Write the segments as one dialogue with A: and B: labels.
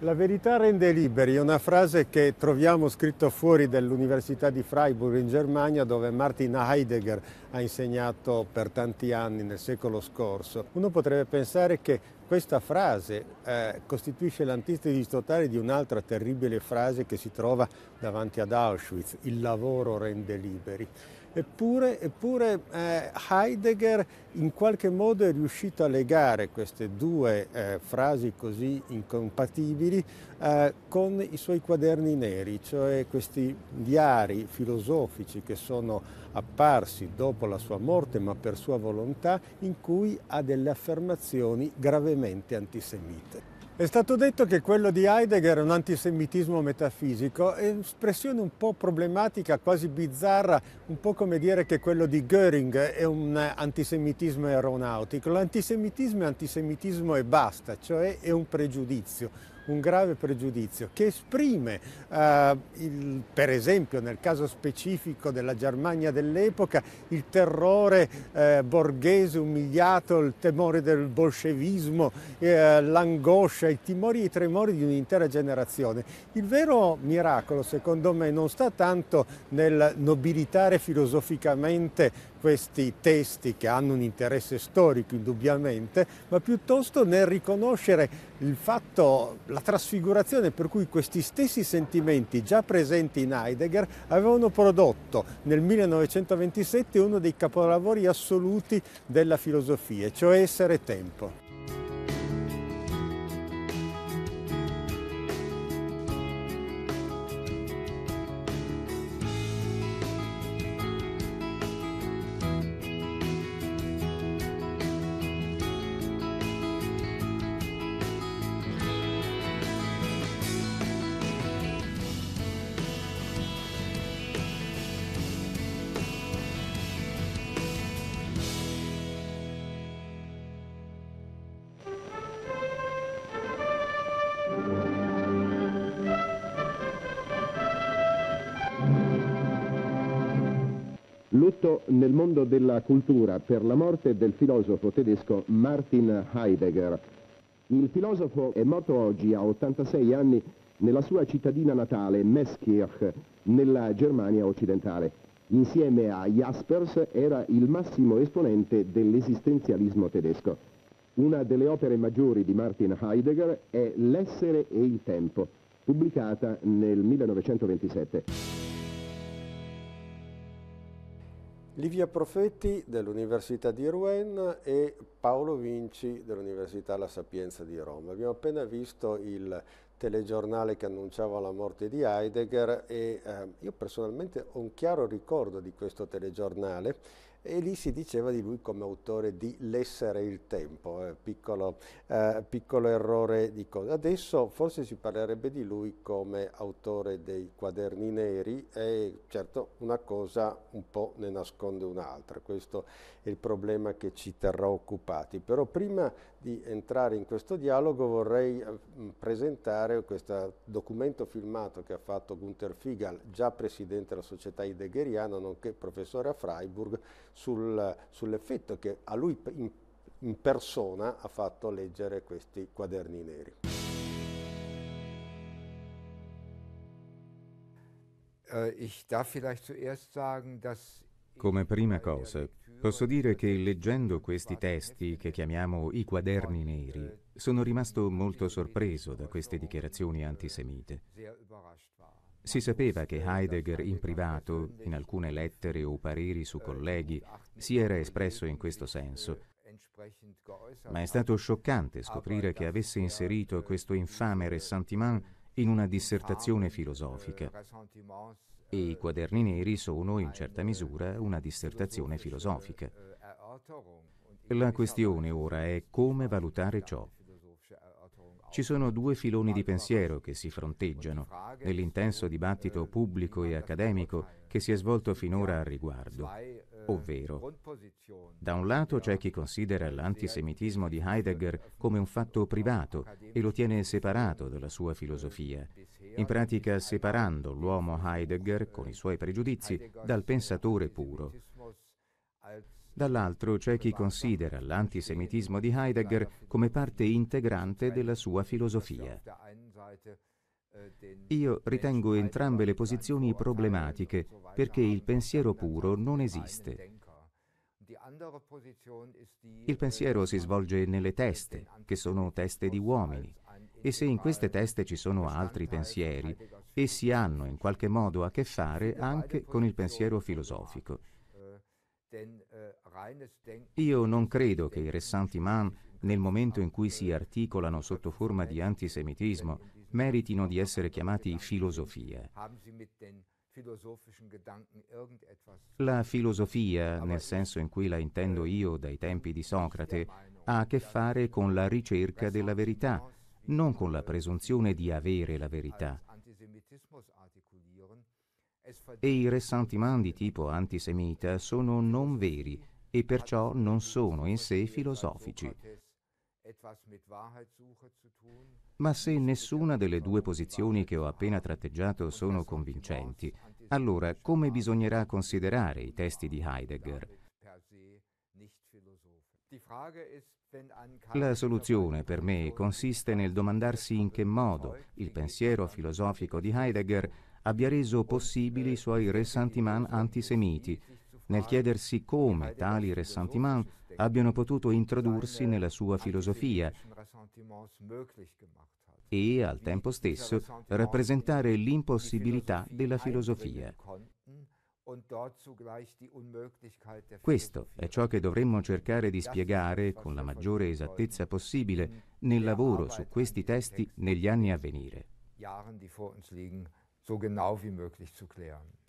A: La verità rende liberi è una frase che troviamo scritta fuori dall'Università di Freiburg in Germania dove Martin Heidegger ha insegnato per tanti anni nel secolo scorso. Uno potrebbe pensare che questa frase eh, costituisce l'antistesi totale di un'altra terribile frase che si trova davanti ad Auschwitz, il lavoro rende liberi. Eppure, eppure eh, Heidegger in qualche modo è riuscito a legare queste due eh, frasi così incompatibili eh, con i suoi quaderni neri, cioè questi diari filosofici che sono apparsi dopo la sua morte ma per sua volontà, in cui ha delle affermazioni gravemente antisemite. È stato detto che quello di Heidegger è un antisemitismo metafisico, è un'espressione un po' problematica, quasi bizzarra, un po' come dire che quello di Göring è un antisemitismo aeronautico. L'antisemitismo è antisemitismo e basta, cioè è un pregiudizio un grave pregiudizio che esprime, eh, il, per esempio nel caso specifico della Germania dell'epoca, il terrore eh, borghese umiliato, il temore del bolscevismo, eh, l'angoscia, i timori e i tremori di un'intera generazione. Il vero miracolo, secondo me, non sta tanto nel nobilitare filosoficamente questi testi che hanno un interesse storico indubbiamente, ma piuttosto nel riconoscere il fatto, la trasfigurazione per cui questi stessi sentimenti già presenti in Heidegger avevano prodotto nel 1927 uno dei capolavori assoluti della filosofia, cioè essere tempo.
B: Lutto nel mondo della cultura per la morte del filosofo tedesco Martin Heidegger. Il filosofo è morto oggi a 86 anni nella sua cittadina natale, Meskirch, nella Germania occidentale. Insieme a Jaspers era il massimo esponente dell'esistenzialismo tedesco. Una delle opere maggiori di Martin Heidegger è L'essere e il tempo, pubblicata nel 1927.
A: Livia Profetti dell'Università di Rouen e Paolo Vinci dell'Università La Sapienza di Roma. Abbiamo appena visto il telegiornale che annunciava la morte di Heidegger e eh, io personalmente ho un chiaro ricordo di questo telegiornale e lì si diceva di lui come autore di L'essere il tempo, eh, piccolo, eh, piccolo, errore di cosa. Adesso forse si parlerebbe di lui come autore dei quaderni neri e certo una cosa un po' ne nasconde un'altra, questo il problema che ci terrà occupati. Però prima di entrare in questo dialogo vorrei eh, presentare questo documento filmato che ha fatto Gunther Figal, già presidente della società heideggeriana, nonché professore a Freiburg, sul, sull'effetto che a lui in, in persona ha fatto leggere questi quaderni neri. Äh,
C: Come prima cosa Posso dire che leggendo questi testi, che chiamiamo i quaderni neri, sono rimasto molto sorpreso da queste dichiarazioni antisemite. Si sapeva che Heidegger in privato, in alcune lettere o pareri su colleghi, si era espresso in questo senso, ma è stato scioccante scoprire che avesse inserito questo infame ressentiment in una dissertazione filosofica e i quaderni neri sono in certa misura una dissertazione filosofica. La questione ora è come valutare ciò. Ci sono due filoni di pensiero che si fronteggiano nell'intenso dibattito pubblico e accademico che si è svolto finora al riguardo, ovvero da un lato c'è chi considera l'antisemitismo di Heidegger come un fatto privato e lo tiene separato dalla sua filosofia in pratica separando l'uomo Heidegger con i suoi pregiudizi dal pensatore puro. Dall'altro c'è chi considera l'antisemitismo di Heidegger come parte integrante della sua filosofia.
D: Io ritengo entrambe le posizioni problematiche perché il
C: pensiero puro non esiste. Il pensiero si svolge nelle teste, che sono teste di uomini, e se in queste teste ci sono altri pensieri, essi hanno in qualche modo a che fare anche con il pensiero filosofico. Io non credo che i Ressentiments, nel momento in cui si articolano sotto forma di antisemitismo, meritino di essere chiamati filosofia. La filosofia, nel senso in cui la intendo io dai tempi di Socrate, ha a che fare con la ricerca della verità, non con la presunzione di avere la verità. E i ressentimenti di tipo antisemita sono non veri e perciò non sono in sé filosofici. Ma se nessuna delle due posizioni che ho appena tratteggiato sono convincenti, allora come bisognerà considerare i testi di Heidegger?
D: La soluzione
C: per me consiste nel domandarsi in che modo il pensiero filosofico di Heidegger abbia reso possibili i suoi ressentiment antisemiti, nel chiedersi come tali ressentiment abbiano potuto introdursi nella sua filosofia e al tempo stesso rappresentare l'impossibilità della filosofia. Questo è ciò che dovremmo cercare di spiegare con la maggiore esattezza possibile nel lavoro su questi testi negli anni a
D: venire. Jahren, die vor uns liegen, so genau wie möglich zu klären.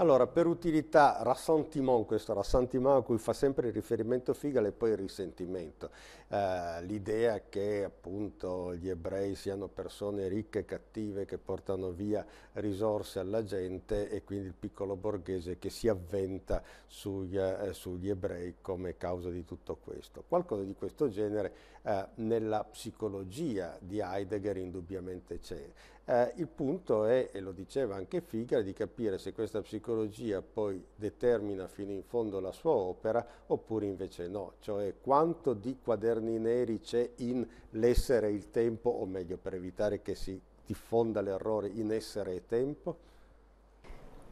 A: Allora, per utilità, rassentiment, questo rassentiment a cui fa sempre riferimento Figale e poi il risentimento. Eh, l'idea che appunto gli ebrei siano persone ricche e cattive che portano via risorse alla gente e quindi il piccolo borghese che si avventa sugli, eh, sugli ebrei come causa di tutto questo. Qualcosa di questo genere eh, nella psicologia di Heidegger indubbiamente c'è. Eh, il punto è, e lo diceva anche Figari, di capire se questa psicologia poi determina fino in fondo la sua opera oppure invece no, cioè quanto di quaderni neri c'è in l'essere e il tempo, o meglio per evitare che si diffonda l'errore in essere e tempo?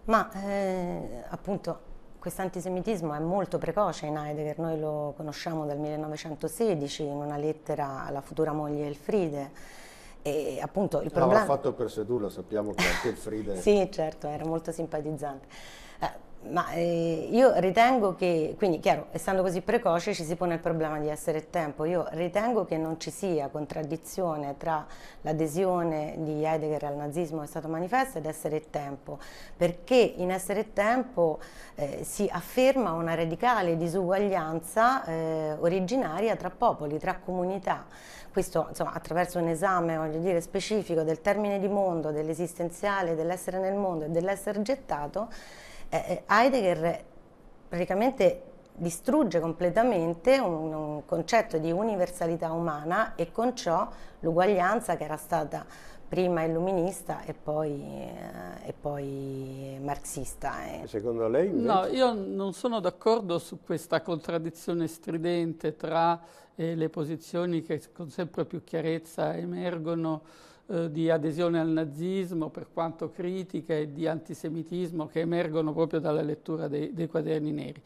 E: Ma eh, appunto questo antisemitismo è molto precoce in Heidegger, noi lo conosciamo dal 1916 in una lettera alla futura moglie Elfride. E appunto il ah, problema... L'aveva
A: fatto per sedurla, sappiamo che anche Elfride... sì,
E: certo, era molto simpatizzante. Eh, ma eh, io ritengo che, quindi chiaro, essendo così precoce ci si pone il problema di essere tempo, io ritengo che non ci sia contraddizione tra l'adesione di Heidegger al nazismo che è stato manifesto ed essere tempo, perché in essere tempo eh, si afferma una radicale disuguaglianza eh, originaria tra popoli, tra comunità. Questo insomma, attraverso un esame voglio dire, specifico del termine di mondo, dell'esistenziale, dell'essere nel mondo e dell'essere gettato, eh, eh, Heidegger praticamente distrugge completamente un, un, concetto di universalità umana e con ciò l'uguaglianza che era stata prima illuminista e poi, eh, e poi marxista. Eh. Secondo lei? Invece? No, io non sono
F: d'accordo su questa contraddizione stridente tra eh, le posizioni che con sempre più chiarezza emergono eh, di adesione al nazismo, per quanto critica, e di antisemitismo che emergono proprio dalla lettura dei, dei quaderni neri.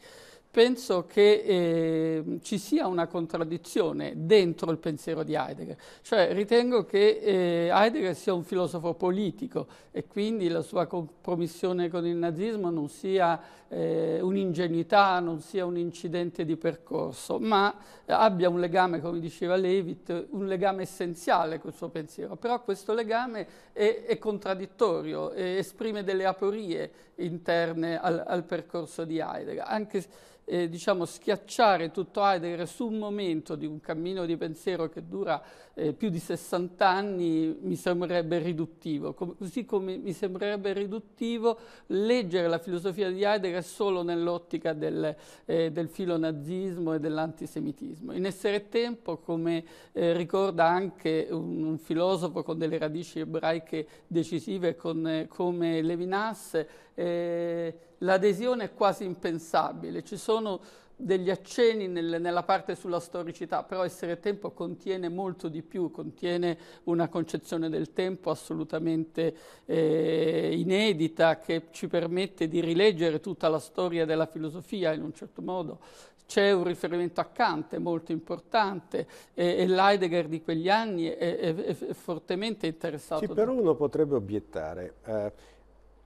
F: Penso che eh, ci sia una contraddizione dentro il pensiero di Heidegger, cioè ritengo che eh, Heidegger sia un filosofo politico e quindi la sua compromissione con il nazismo non sia eh, un'ingenuità, non sia un incidente di percorso, ma abbia un legame, come diceva Levitt, un legame essenziale col suo pensiero. Però questo legame è, è contraddittorio, è, esprime delle aporie interne al, al percorso di Heidegger. Anche eh, diciamo, schiacciare tutto Heidegger su un momento di un cammino di pensiero che dura eh, più di 60 anni mi sembrerebbe riduttivo, Com così come mi sembrerebbe riduttivo leggere la filosofia di Heidegger solo nell'ottica del, eh, del filonazismo e dell'antisemitismo. In essere tempo, come eh, ricorda anche un, un, filosofo con delle radici ebraiche decisive con, eh, come Levinas, eh, l'adesione è quasi impensabile, ci sono degli accenni nel, nella parte sulla storicità, però essere tempo contiene molto di più, contiene una concezione del tempo assolutamente eh, inedita che ci permette di rileggere tutta la storia della filosofia in un certo modo. C'è un riferimento a Kant molto importante e, e l'Heidegger di quegli anni è, è, è fortemente interessato. Sì, però uno
A: potrebbe obiettare. Eh,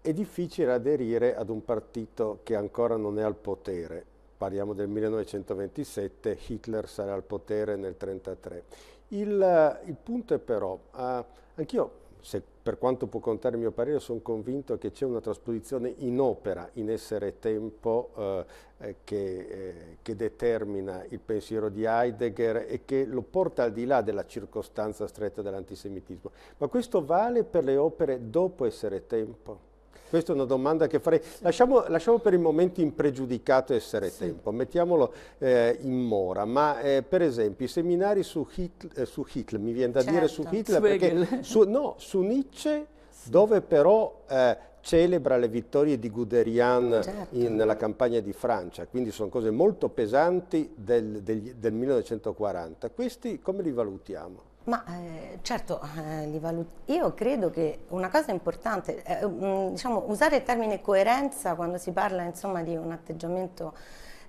A: è difficile aderire ad un partito che ancora non è al potere parliamo del 1927, Hitler sarà al potere nel 1933. Il, il, punto è però, eh, anch'io se per quanto può contare il mio parere, sono convinto che c'è una trasposizione in opera, in essere tempo, eh, eh, che, eh, che, determina il pensiero di Heidegger e che lo porta al di là della circostanza stretta dell'antisemitismo. Ma questo vale per le opere dopo essere tempo? Questa è una domanda che farei. Lasciamo, lasciamo per il momento impregiudicato essere sì. tempo, mettiamolo eh, in mora, ma eh, per esempio i seminari su Hitler, eh, su Hitler mi viene da certo. dire su certo. Hitler, perché su, no, su Nietzsche sì. dove però eh, celebra le vittorie di Guderian certo. in, nella campagna di Francia, quindi sono cose molto pesanti del, del, del 1940. Questi come li valutiamo?
E: Ma eh, certo, eh, io credo che una cosa importante, eh, mh, mm, diciamo, usare il termine coerenza quando si parla insomma, di un atteggiamento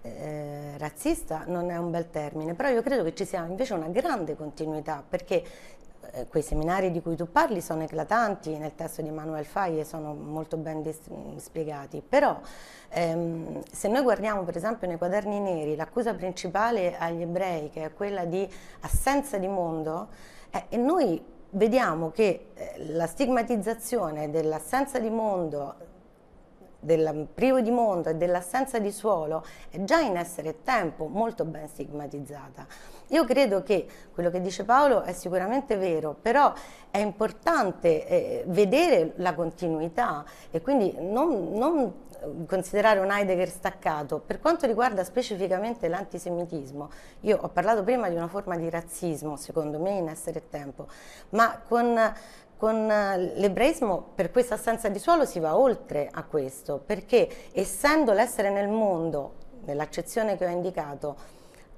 E: eh, razzista non è un bel termine, però io credo che ci sia invece una grande continuità perché eh, quei seminari di cui tu parli sono eclatanti, nel testo di Manuel Faye sono molto ben mm, spiegati, però ehm, se noi guardiamo per esempio nei quaderni neri l'accusa principale agli ebrei che è quella di assenza di mondo eh, e noi vediamo che eh, la stigmatizzazione dell'assenza di mondo del privo di mondo e dell'assenza di suolo è già in essere tempo molto ben stigmatizzata. Io credo che quello che dice Paolo è sicuramente vero, però è importante eh, vedere la continuità e quindi non, non eh, considerare un Heidegger staccato. Per quanto riguarda specificamente l'antisemitismo, io ho parlato prima di una forma di razzismo, secondo me, in essere e tempo, ma con, con eh, l'ebraismo per questa assenza di suolo si va oltre a questo, perché essendo l'essere nel mondo, nell'accezione che ho indicato,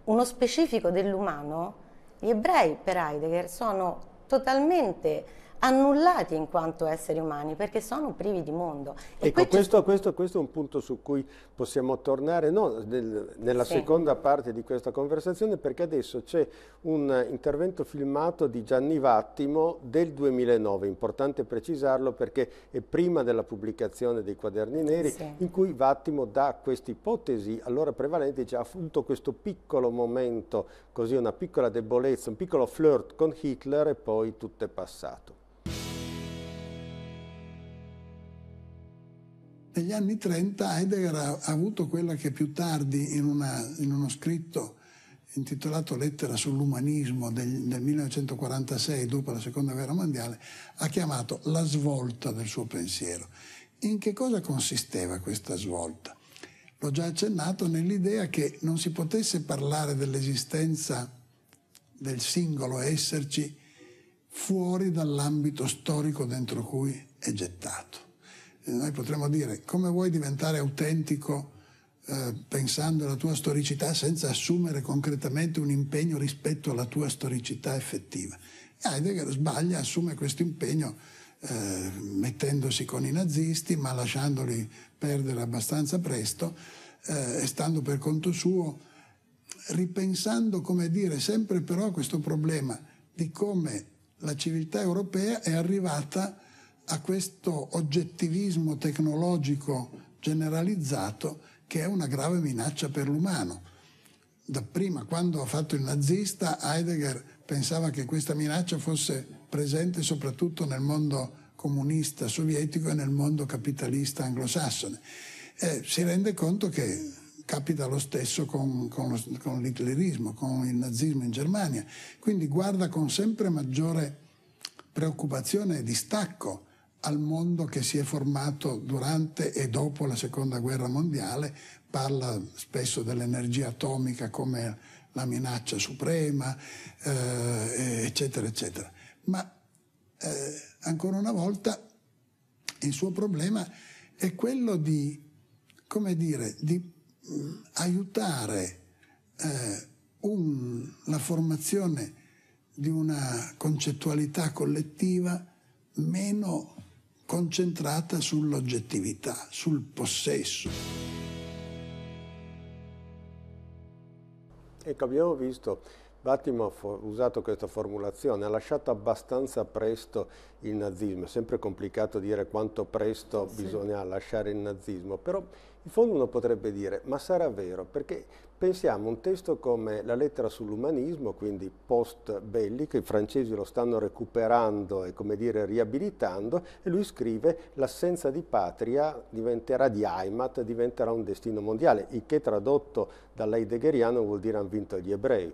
E: uno specifico dell'umano, gli ebrei per Heidegger sono totalmente annullati in quanto esseri umani perché sono privi di mondo. E
A: ecco, questo, questo, questo, è un punto su cui possiamo tornare no, nel, nella sì. seconda parte di questa conversazione perché adesso c'è un intervento filmato di Gianni Vattimo del 2009, importante precisarlo perché è prima della pubblicazione dei quaderni neri sì. in cui Vattimo dà questa ipotesi allora prevalente, dice appunto questo piccolo momento, così una piccola debolezza, un piccolo flirt con Hitler e poi tutto è passato.
G: negli anni 30 Heidegger ha avuto quella che più tardi in, una, in uno scritto intitolato Lettera sull'umanismo del, del 1946 dopo la seconda guerra mondiale ha chiamato la svolta del suo pensiero. In che cosa consisteva questa svolta? L'ho già accennato nell'idea che non si potesse parlare dell'esistenza del singolo esserci fuori dall'ambito storico dentro cui è gettato noi potremmo dire come vuoi diventare autentico eh, pensando alla tua storicità senza assumere concretamente un impegno rispetto alla tua storicità effettiva. Heidegger sbaglia, assume questo impegno eh, mettendosi con i nazisti ma lasciandoli perdere abbastanza presto eh, e stando per conto suo, ripensando come dire sempre però a questo problema di come la civiltà europea è arrivata a a questo oggettivismo tecnologico generalizzato che è una grave minaccia per l'umano. Da prima, quando ha fatto il nazista, Heidegger pensava che questa minaccia fosse presente soprattutto nel mondo comunista sovietico e nel mondo capitalista anglosassone. Eh, si rende conto che capita lo stesso con, con, con l'hitlerismo, con il nazismo in Germania. Quindi guarda con sempre maggiore preoccupazione e distacco al mondo che si è formato durante e dopo la seconda guerra mondiale, parla spesso dell'energia atomica come la minaccia suprema, eh, eccetera, eccetera. Ma eh, ancora una volta il suo problema è quello di, come dire, di mh, mm, aiutare eh, un, la formazione di una concettualità collettiva meno concentrata sull'oggettività, sul possesso.
A: Ecco, abbiamo visto Battimov ha usato questa formulazione, ha lasciato abbastanza presto il nazismo, è sempre complicato dire quanto presto sì. bisogna lasciare il nazismo, però in fondo uno potrebbe dire ma sarà vero, perché pensiamo a un testo come la lettera sull'umanismo, quindi post bellico, i francesi lo stanno recuperando e come dire riabilitando, e lui scrive l'assenza di patria diventerà di Heimat, diventerà un destino mondiale, il che tradotto dall'Heideggeriano vuol dire hanno vinto gli ebrei.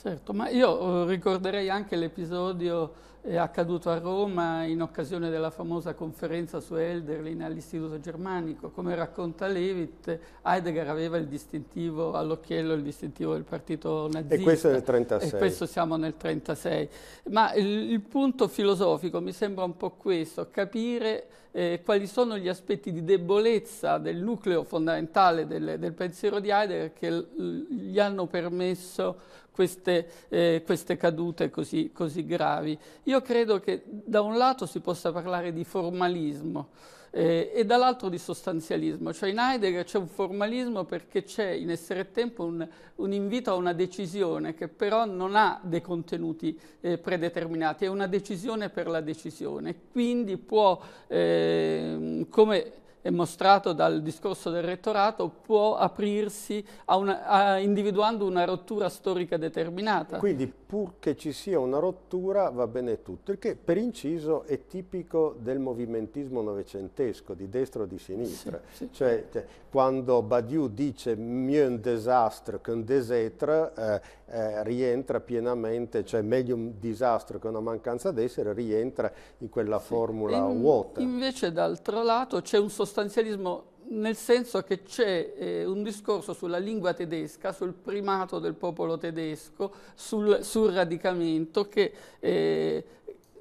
F: Certo, ma io eh, ricorderei anche l'episodio eh, accaduto a Roma in occasione della famosa conferenza su Elderlin all'Istituto Germanico. Come racconta Levitt, Heidegger aveva il distintivo all'occhio Marchiello, il distintivo del partito nazista. E questo è nel 36. E questo siamo nel 36. Ma il, il punto filosofico mi sembra un po' questo, capire eh, quali sono gli aspetti di debolezza del nucleo fondamentale del, del pensiero di Heidegger che gli hanno permesso queste, eh, queste, cadute così, così gravi. Io credo che da un lato si possa parlare di formalismo, eh, e dall'altro di sostanzialismo, cioè in Heidegger c'è un formalismo perché c'è in essere tempo un, un, invito a una decisione che però non ha dei contenuti eh, predeterminati, è una decisione per la decisione, quindi può, eh, come mostrato dal discorso del rettorato può aprirsi a una, a individuando una rottura storica determinata. Quindi
A: pur che ci sia una rottura va bene tutto, il che per inciso è tipico del movimentismo novecentesco, di destra o di sinistra. Sì, sì. Cioè, cioè quando Badiou dice «mieux un désastre qu'un désêtre», eh, eh, rientra pienamente, cioè meglio un disastro che una mancanza d'essere, rientra in quella sì. formula in, vuota.
F: Invece d'altro lato c'è un sostanzialismo nel senso che c'è eh, un discorso sulla lingua tedesca, sul primato del popolo tedesco, sul, sul radicamento che eh,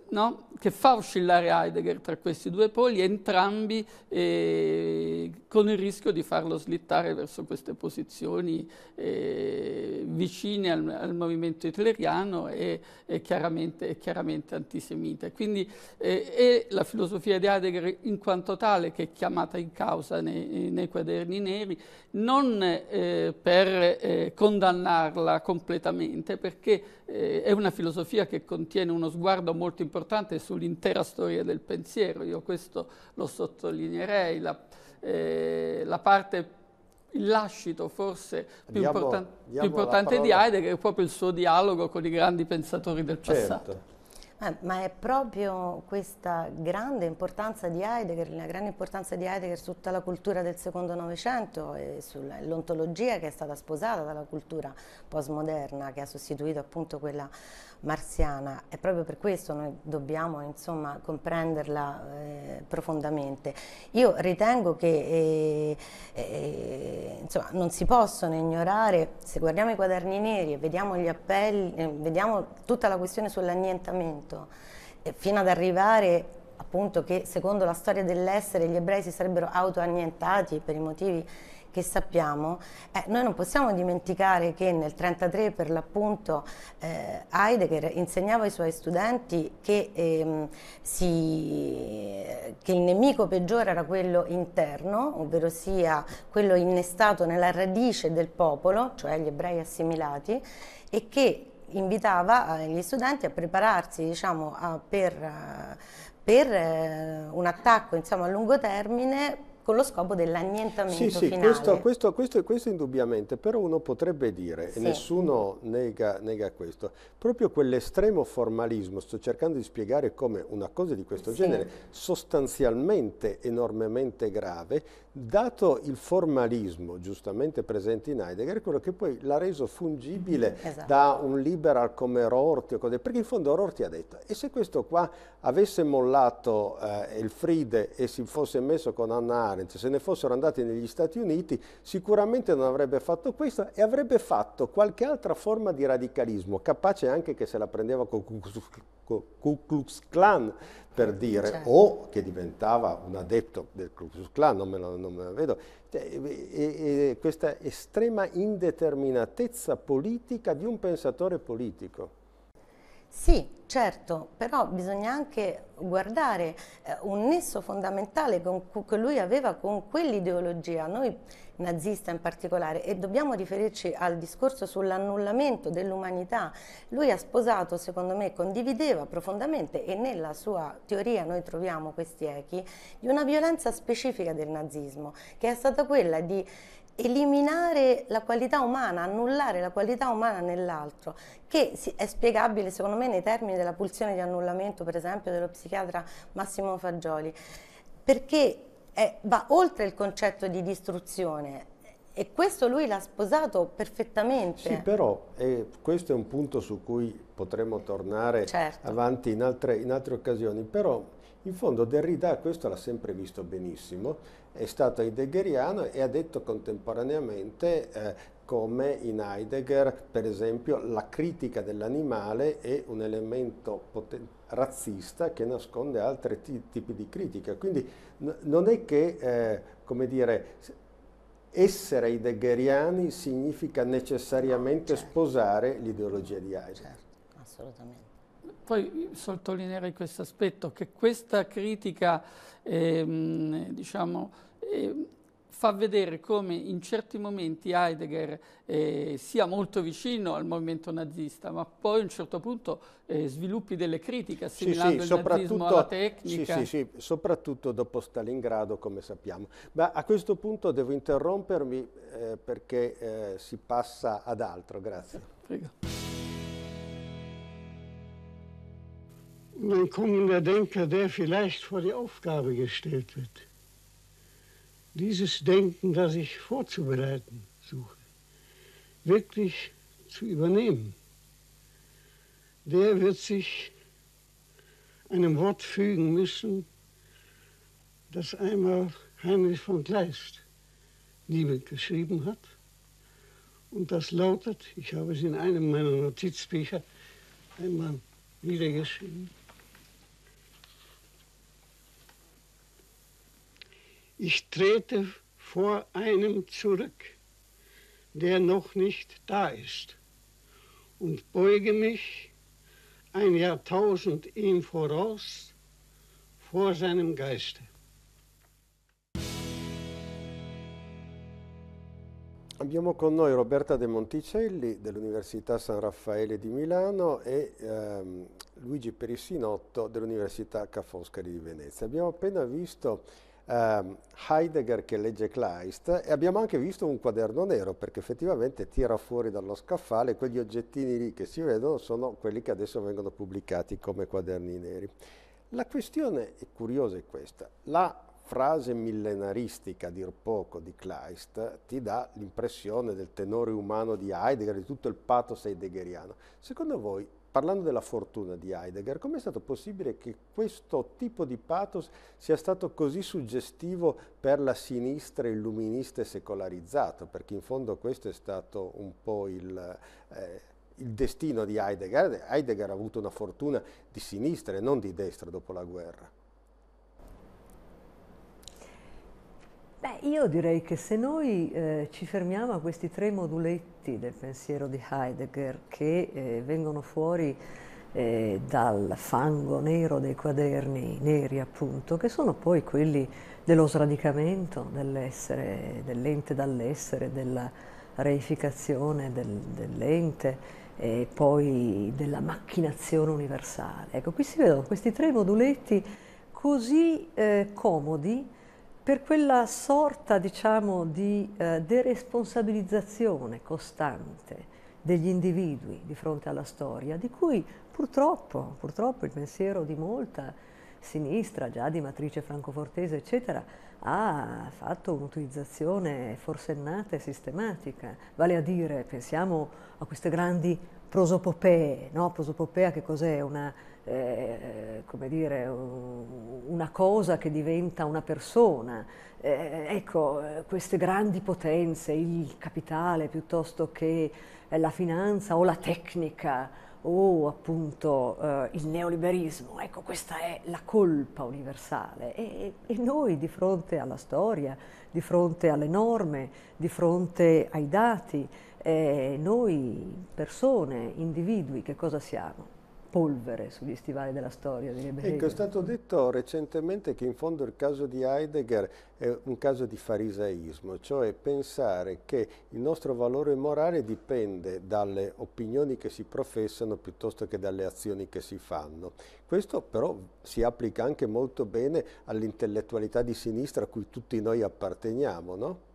F: no? che fa oscillare Heidegger tra questi due poli, entrambi eh, con il rischio di farlo slittare verso queste posizioni eh, vicine al, al, movimento hitleriano e, e, chiaramente, e chiaramente, antisemita. Quindi eh, è la filosofia di Heidegger in quanto tale che è chiamata in causa nei, nei quaderni neri, non eh, per eh, condannarla completamente, perché eh, è una filosofia che contiene uno sguardo molto importante importante sull'intera storia del pensiero, io questo lo sottolineerei, la, eh, la parte il lascito forse più, importan più importante di Heidegger è proprio il suo dialogo con i grandi pensatori del certo. passato.
E: Ma, ma è proprio questa grande importanza di Heidegger, la grande importanza di Heidegger su tutta la cultura del secondo Novecento e sull'ontologia che è stata sposata dalla cultura postmoderna che ha sostituito appunto quella marziana e proprio per questo noi dobbiamo insomma, comprenderla eh, profondamente. Io ritengo che eh, eh, insomma, non si possono ignorare, se guardiamo i quaderni neri e vediamo gli appelli, eh, vediamo tutta la questione sull'annientamento, eh, fino ad arrivare appunto che secondo la storia dell'essere gli ebrei si sarebbero autoannientati per i motivi che sappiamo, eh, noi non possiamo dimenticare che nel 1933 per l'appunto eh, Heidegger insegnava ai suoi studenti che, ehm, si, che, il nemico peggiore era quello interno, ovvero sia quello innestato nella radice del popolo, cioè gli ebrei assimilati, e che invitava eh, gli studenti a prepararsi diciamo, a, per, eh, per eh, un attacco insomma, a lungo termine con lo scopo dell'annientamento sì, sì, finale. Questo,
A: questo, questo, questo, indubbiamente, però uno potrebbe dire, sì. e nessuno nega, nega questo, proprio quell'estremo formalismo, sto cercando di spiegare come una cosa di questo sì. genere, sostanzialmente enormemente grave, dato il formalismo giustamente presente in Heidegger, quello che poi l'ha reso fungibile mm-hmm. esatto. da un liberal come Rorty, perché in fondo Rorty ha detto, e se questo qua avesse mollato eh, Elfride e si fosse messo con Anna Arendt, se ne fossero andati negli Stati Uniti, sicuramente non avrebbe fatto questo e avrebbe fatto qualche altra forma di radicalismo, capace anche che se la prendeva con Ku Klux Klan per certo, dire, certo. o che diventava un adepto del Ku Klux Klan, non me, la, non me lo, vedo, cioè, e, e, questa estrema indeterminatezza politica di un pensatore politico.
E: Sì, certo, però bisogna anche guardare eh, un nesso fondamentale che lui aveva con quell'ideologia. Noi nazista in particolare, e dobbiamo riferirci al discorso sull'annullamento dell'umanità. Lui ha sposato, secondo me, condivideva profondamente, e nella sua teoria noi troviamo questi echi, di una violenza specifica del nazismo, che è stata quella di eliminare la qualità umana, annullare la qualità umana nell'altro, che è spiegabile secondo me nei termini della pulsione di annullamento, per esempio, dello psichiatra Massimo Fagioli, perché eh, va oltre il concetto di distruzione e questo lui l'ha sposato perfettamente. Sì, però
A: eh, questo è un punto su cui potremmo tornare certo. avanti in altre, in altre occasioni, però in fondo Derrida questo l'ha sempre visto benissimo, è stato heideggeriano e ha detto contemporaneamente eh, come in Heidegger, per esempio, la critica dell'animale è un elemento poten razzista che nasconde altri tipi di critica. Quindi non è che, eh, come dire, essere heideggeriani significa necessariamente certo. sposare l'ideologia di Heidegger. Certo,
E: assolutamente.
F: Poi sottolineerei questo aspetto, che questa critica, ehm, diciamo, ehm, fa vedere come in certi momenti Heidegger eh, sia molto vicino al movimento nazista, ma poi a un certo punto eh, sviluppi delle critiche assimilando sì, sì, il nazismo alla tecnica. Sì, sì,
A: sì, soprattutto dopo Stalingrado, come sappiamo. Ma a questo punto devo interrompermi eh, perché eh, si passa ad altro, grazie. Prego.
G: Man kommen da Denker, der vielleicht vor die Aufgabe gestellt wird. dieses Denken, das ich vorzubereiten suche, wirklich zu übernehmen, der wird sich einem Wort fügen müssen, das einmal Heinrich von Kleist Liebe geschrieben hat. Und das lautet, ich habe es in einem meiner Notizbücher einmal niedergeschrieben, Ich trete vor einem zurück, der noch nicht da ist, und beuge mich ein
A: Jahrtausend ihm voraus vor seinem Geiste. Abbiamo con noi Roberta De Monticelli dell'Università San Raffaele di Milano e ehm, Luigi Perissinotto dell'Università Ca' Foscari di Venezia. Abbiamo appena visto eh, Heidegger che legge Kleist e abbiamo anche visto un quaderno nero perché effettivamente tira fuori dallo scaffale quegli oggettini lì che si vedono sono quelli che adesso vengono pubblicati come quaderni neri. La questione curiosa è questa, la frase millenaristica, a dir poco, di Kleist ti dà l'impressione del tenore umano di Heidegger, di tutto il pathos heideggeriano. Secondo voi parlando della fortuna di Heidegger, com'è stato possibile che questo tipo di pathos sia stato così suggestivo per la sinistra illuminista e secolarizzata? Perché in fondo questo è stato un po' il... Eh, il destino di Heidegger. Heidegger ha avuto una fortuna di sinistra e non di destra dopo la guerra.
H: Beh, io direi che se noi eh, ci fermiamo a questi tre moduletti del pensiero di Heidegger che eh, vengono fuori eh, dal fango nero dei quaderni neri appunto, che sono poi quelli dello sradicamento dell'essere, dell'ente dall'essere, della reificazione del, dell'ente e poi della macchinazione universale. Ecco, qui si vedono questi tre moduletti così eh, comodi per quella sorta diciamo, di eh, deresponsabilizzazione costante degli individui di fronte alla storia, di cui purtroppo, purtroppo il pensiero di molta sinistra, già di matrice francofortese, eccetera, ha fatto un'utilizzazione forsennata e sistematica. Vale a dire, pensiamo a queste grandi prosopopee, no? Prosopopea che cos'è? Una eh, come dire, una cosa che diventa una persona. Eh, ecco, queste grandi potenze, il capitale piuttosto che eh, la finanza o la tecnica o appunto eh, il neoliberismo, ecco questa è la colpa universale e, e noi di fronte alla storia, di fronte alle norme, di fronte ai dati, eh, noi persone, individui, che cosa siamo? polvere sugli stivali della storia. Ecco, è stato
A: detto recentemente che in fondo il caso di Heidegger è un caso di farisaismo, cioè pensare che il nostro valore morale dipende dalle opinioni che si professano piuttosto che dalle azioni che si fanno. Questo però si applica anche molto bene all'intellettualità di sinistra a cui tutti noi apparteniamo, no?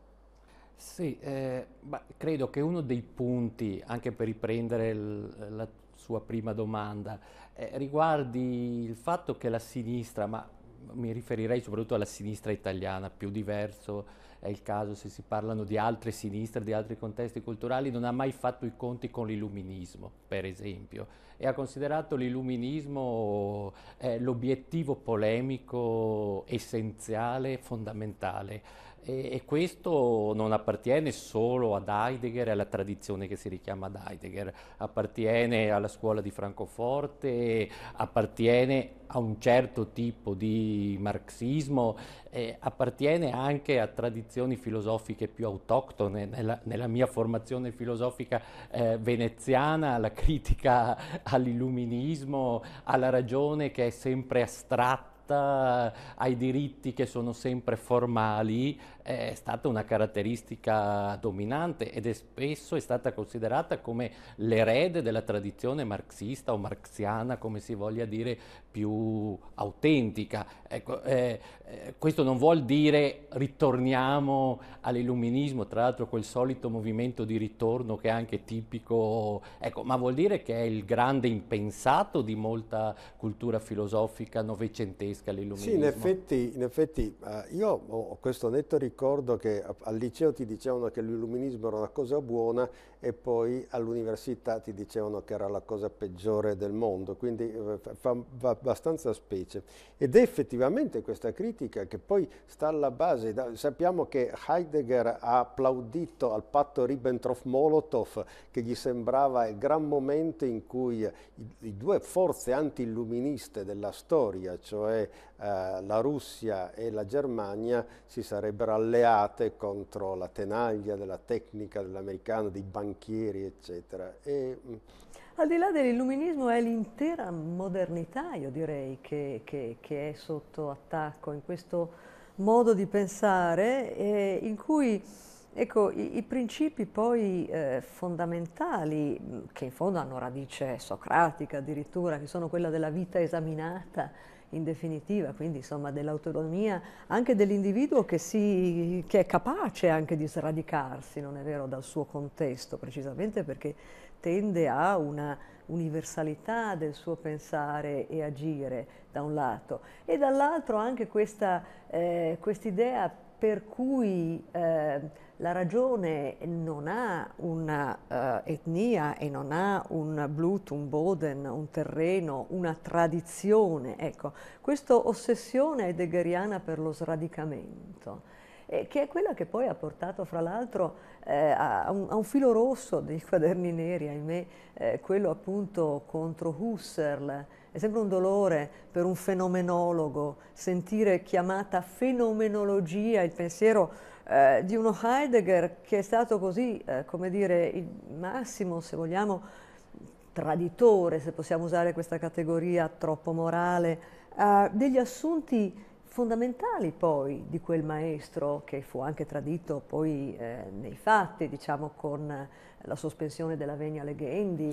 I: Sì, eh, beh, credo che uno dei punti, anche per riprendere l- la sua prima domanda, eh, riguardi il fatto che la sinistra, ma mi riferirei soprattutto alla sinistra italiana, più diverso è il caso se si parlano di altre sinistre, di altri contesti culturali, non ha mai fatto i conti con l'illuminismo, per esempio, e ha considerato l'illuminismo eh, l'obiettivo polemico essenziale, fondamentale. E, e, questo non appartiene solo ad Heidegger e alla tradizione che si richiama ad Heidegger, appartiene alla scuola di Francoforte, appartiene a un certo tipo di marxismo, eh, appartiene anche a tradizioni filosofiche più autoctone. Nella, nella mia formazione filosofica eh, veneziana la critica all'illuminismo, alla ragione che è sempre astratta, carta, eh, ai diritti che sono sempre formali, è stata una caratteristica dominante ed è spesso è stata considerata come l'erede della tradizione marxista o marxiana, come si voglia dire, più autentica. Ecco, eh, eh, questo non vuol dire ritorniamo all'illuminismo, tra l'altro quel solito movimento di ritorno che è anche tipico, ecco, ma vuol dire che è il grande impensato di molta cultura filosofica novecentesca, l'illuminismo. Sì, in effetti,
A: in effetti eh, io ho questo netto ricordo ricordo che al liceo ti dicevano che l'illuminismo era una cosa buona e poi all'università ti dicevano che era la cosa peggiore del mondo, quindi eh, fa, abbastanza specie. Ed è effettivamente questa critica che poi sta alla base, sappiamo che Heidegger ha applaudito al patto Ribbentrop-Molotov che gli sembrava il gran momento in cui le due forze anti-illuministe della storia, cioè eh, la Russia e la Germania, si sarebbero alleate contro la tenaglia della tecnica dell'americano, dei banchieri, banchieri, eccetera. E, mm,
H: Al di là dell'illuminismo è l'intera modernità, io direi, che, che, che, è sotto attacco in questo modo di pensare eh, in cui ecco, i, i, principi poi eh, fondamentali, mm, che in fondo hanno radice socratica addirittura, che sono quella della vita esaminata, in definitiva, quindi insomma dell'autonomia anche dell'individuo che, si, che è capace anche di sradicarsi, non è vero, dal suo contesto, precisamente perché tende a una universalità del suo pensare e agire da un lato e dall'altro anche questa eh, idea per cui eh, la ragione non ha un'etnia eh, e non ha un Blut, un Boden, un terreno, una tradizione. Ecco, questa ossessione heideggeriana per lo sradicamento, eh, che è quella che poi ha portato, fra l'altro, eh, a un, a, un, filo rosso dei quaderni neri, ahimè, eh, quello appunto contro Husserl, è sempre un dolore per un fenomenologo sentire chiamata fenomenologia il pensiero eh, di uno Heidegger che è stato così, eh, come dire, il massimo, se vogliamo, traditore, se possiamo usare questa categoria troppo morale, eh, degli assunti fondamentali poi di quel maestro che fu anche tradito poi eh, nei fatti, diciamo con la sospensione della Vegna Leghendi.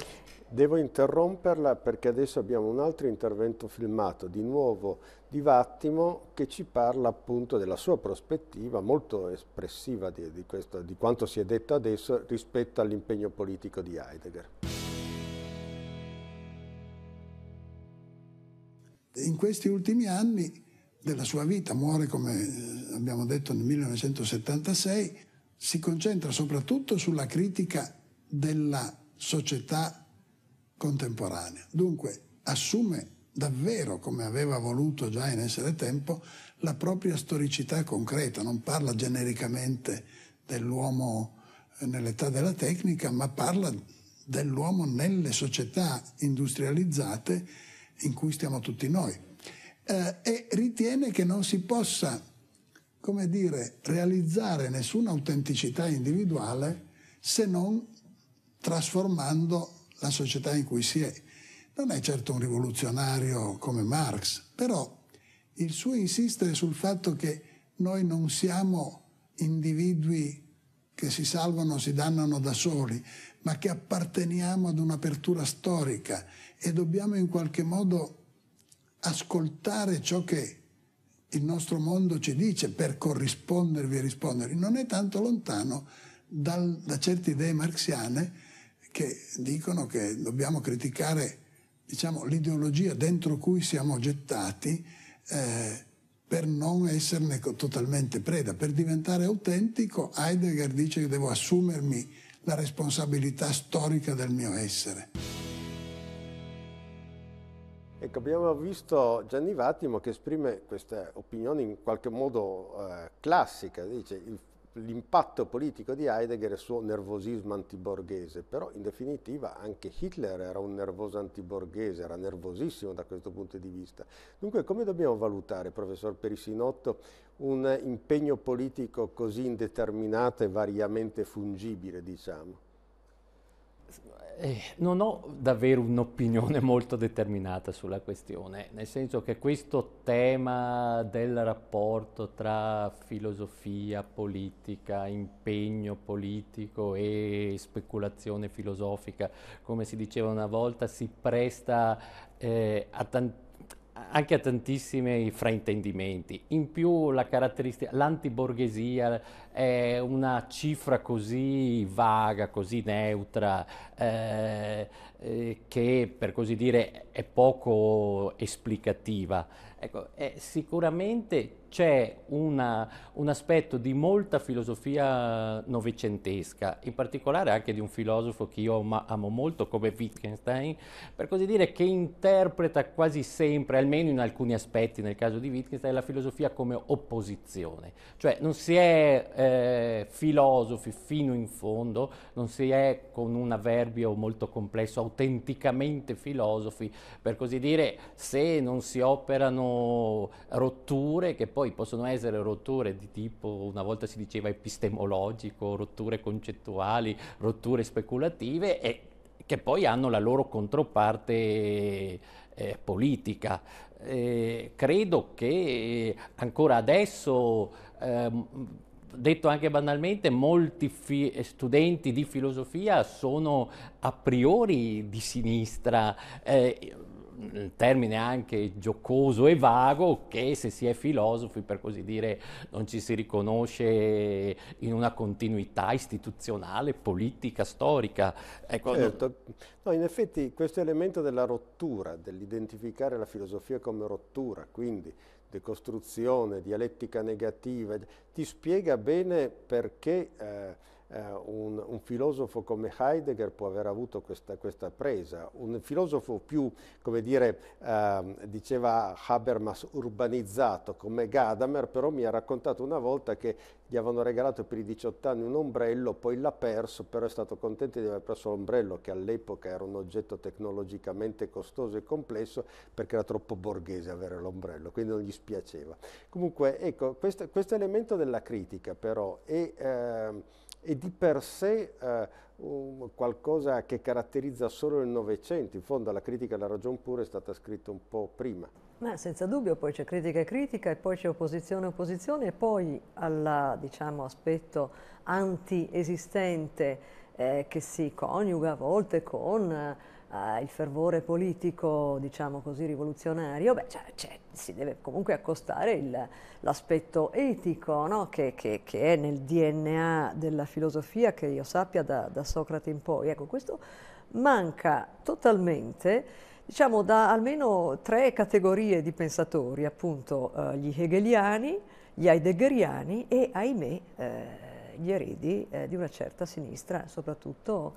A: Devo interromperla perché adesso abbiamo un altro intervento filmato, di nuovo di Vattimo, che ci parla appunto della sua prospettiva molto espressiva di, di, questo, di quanto si è detto adesso rispetto all'impegno politico di Heidegger.
G: In questi ultimi anni della sua vita, muore come eh, abbiamo detto nel 1976, si concentra soprattutto sulla critica della società contemporanea. Dunque assume davvero, come aveva voluto già in essere tempo, la propria storicità concreta, non parla genericamente dell'uomo eh, nell'età della tecnica, ma parla dell'uomo nelle società industrializzate in cui stiamo tutti noi eh, e ritiene che non si possa, come dire, realizzare nessuna autenticità individuale se non trasformando la società in cui si è. Non è certo un rivoluzionario come Marx, però il suo insistere sul fatto che noi non siamo individui che si salvano, si dannano da soli, ma che apparteniamo ad un'apertura storica e dobbiamo in qualche modo ascoltare ciò che il nostro mondo ci dice per corrispondervi e rispondere, non è tanto lontano dal, da certe idee marxiane che dicono che dobbiamo criticare diciamo, l'ideologia dentro cui siamo gettati eh, per non esserne totalmente preda. Per diventare autentico Heidegger dice che devo assumermi la responsabilità storica del mio essere.
A: Ecco, abbiamo visto Gianni Vattimo che esprime questa opinione in qualche modo eh, classica, dice l'impatto politico di Heidegger e il suo nervosismo antiborghese, però in definitiva anche Hitler era un nervoso antiborghese, era nervosissimo da questo punto di vista. Dunque come dobbiamo valutare, professor Perisinotto, un impegno politico così indeterminato e variamente fungibile, diciamo?
I: Eh, non ho davvero un'opinione molto determinata sulla questione, nel senso che questo tema del rapporto tra filosofia politica, impegno politico e speculazione filosofica, come si diceva una volta, si presta eh, a tantissime anche a tantissimi fraintendimenti. In più la caratteristica, l'antiborghesia è una cifra così vaga, così neutra, eh, eh, che per così dire è poco esplicativa. Ecco, è sicuramente c'è una, un aspetto di molta filosofia novecentesca, in particolare anche di un filosofo che io amo molto come Wittgenstein, per così dire che interpreta quasi sempre, almeno in alcuni aspetti nel caso di Wittgenstein, la filosofia come opposizione, cioè non si è eh, filosofi fino in fondo, non si è con un avverbio molto complesso autenticamente filosofi, per così dire se non si operano rotture che poi possono essere rotture di tipo, una volta si diceva epistemologico, rotture concettuali, rotture speculative e che poi hanno la loro controparte eh, politica. Eh, credo che ancora adesso, eh, detto anche banalmente, molti fi- studenti di filosofia sono a priori di sinistra eh, un termine anche giocoso e vago che se si è filosofi, per così dire, non ci si riconosce in una continuità istituzionale, politica, storica. Ecco, certo.
A: certo. no, in effetti questo elemento della rottura, dell'identificare la filosofia come rottura, quindi decostruzione, dialettica negativa, ti spiega bene perché... Eh, Uh, un, un, filosofo come Heidegger può aver avuto questa, questa presa, un filosofo più, come dire, uh, diceva Habermas, urbanizzato come Gadamer, però mi ha raccontato una volta che gli avevano regalato per i 18 anni un ombrello, poi l'ha perso, però è stato contento di aver perso l'ombrello che all'epoca era un oggetto tecnologicamente costoso e complesso perché era troppo borghese avere l'ombrello, quindi non gli spiaceva. Comunque, ecco, questo, questo elemento della critica però è... Eh, è di per sé eh, um, qualcosa che caratterizza solo il Novecento, in fondo la critica alla ragione pura è stata scritta un po' prima.
H: Ma senza dubbio, poi c'è critica e critica, e poi c'è opposizione e opposizione, e poi all'aspetto diciamo, anti-esistente eh, che si coniuga a volte con eh, uh, il fervore politico, diciamo così, rivoluzionario, beh, cioè, cioè, si deve comunque accostare l'aspetto etico no? che, che, che, è nel DNA della filosofia, che io sappia, da, da Socrate in poi. Ecco, questo manca totalmente diciamo da almeno tre categorie di pensatori, appunto eh, gli hegeliani, gli heideggeriani e ahimè eh, gli eredi eh, di una certa sinistra, soprattutto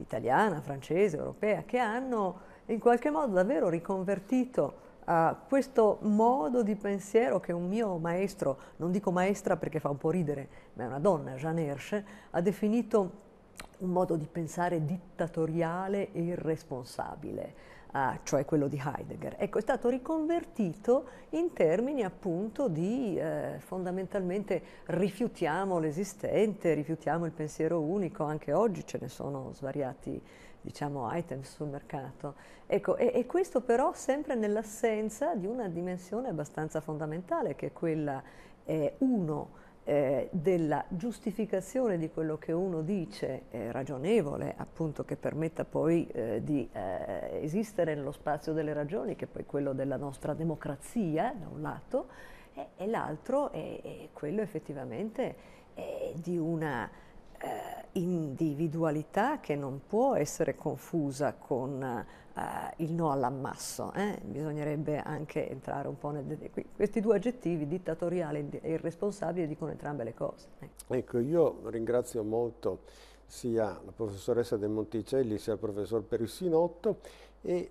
H: italiana, francese, europea, che hanno in qualche modo davvero riconvertito a questo modo di pensiero che un mio maestro, non dico maestra perché fa un po' ridere, ma è una donna, Jeanne Hersch, ha definito un modo di pensare dittatoriale e irresponsabile ah, cioè quello di Heidegger. Ecco, è stato riconvertito in termini appunto di eh, fondamentalmente rifiutiamo l'esistente, rifiutiamo il pensiero unico, anche oggi ce ne sono svariati diciamo item sul mercato. Ecco, e, e questo però sempre nell'assenza di una dimensione abbastanza fondamentale che è quella, eh, uno, eh, della giustificazione di quello che uno dice eh, ragionevole, appunto che permetta poi eh, di eh, esistere nello spazio delle ragioni, che è poi quello della nostra democrazia, da un lato, e, e l'altro è, è, quello effettivamente di una eh, individualità che non può essere confusa con uh, il no all'ammasso. Eh? Bisognerebbe anche entrare un po' nel... Questi due aggettivi, dittatoriale e irresponsabile, dicono entrambe le cose. Eh.
A: Ecco, io ringrazio molto sia la professoressa De Monticelli sia il professor Perissinotto e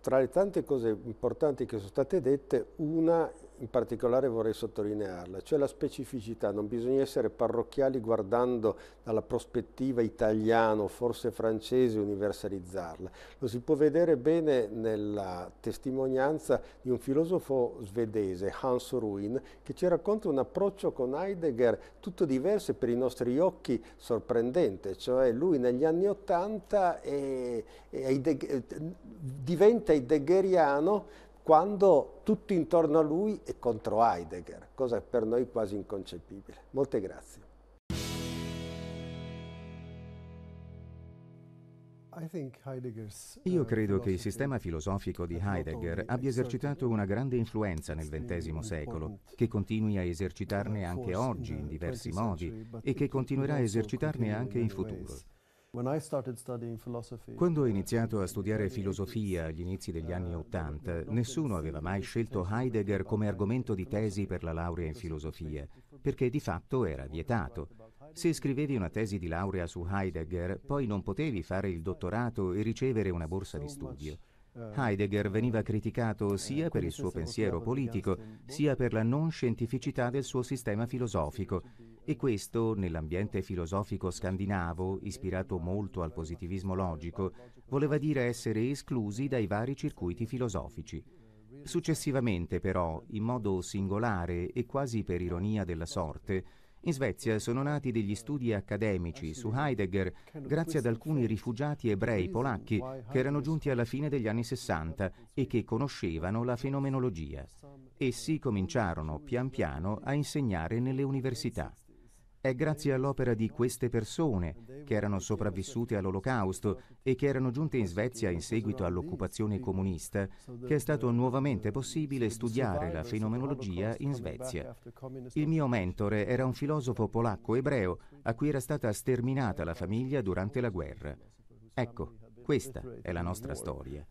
A: tra le tante cose importanti che sono state dette, una in particolare vorrei sottolinearla, cioè la specificità, non bisogna essere parrocchiali guardando dalla prospettiva italiana o forse francese universalizzarla, lo si può vedere bene nella testimonianza di un filosofo svedese, Hans Ruin, che ci racconta un approccio con Heidegger tutto diverso e per i nostri occhi sorprendente, cioè lui negli anni Ottanta eh, diventa heideggeriano quando tutto intorno a lui è contro Heidegger, cosa per noi quasi inconcepibile. Molte grazie. Uh, Io credo che il
C: sistema filosofico di Heidegger abbia esercitato una grande influenza nel XX secolo, che continui a esercitarne anche oggi in diversi modi e che continuerà a esercitarne anche in futuro. Quando ho iniziato a studiare filosofia agli inizi degli anni Ottanta, nessuno aveva mai scelto Heidegger come argomento di tesi per la laurea in filosofia, perché di fatto era vietato. Se scrivevi una tesi di laurea su Heidegger, poi non potevi fare il dottorato e ricevere una borsa di studio. Heidegger veniva criticato sia per il suo pensiero politico, sia per la non scientificità del suo sistema filosofico e questo, nell'ambiente filosofico scandinavo, ispirato molto al positivismo logico, voleva dire essere esclusi dai vari circuiti filosofici. Successivamente, però, in modo singolare e quasi per ironia della sorte, in Svezia sono nati degli studi accademici su Heidegger grazie ad alcuni rifugiati ebrei polacchi che erano giunti alla fine degli anni Sessanta e che conoscevano la fenomenologia. Essi cominciarono pian piano a insegnare nelle università. È grazie all'opera di queste persone, che erano sopravvissute all'Olocausto e che erano giunte in Svezia in seguito all'occupazione comunista, che è stato nuovamente possibile studiare la fenomenologia in Svezia. Il mio mentore era un filosofo polacco-ebreo a cui era stata sterminata la famiglia durante la guerra. Ecco, questa è la nostra storia.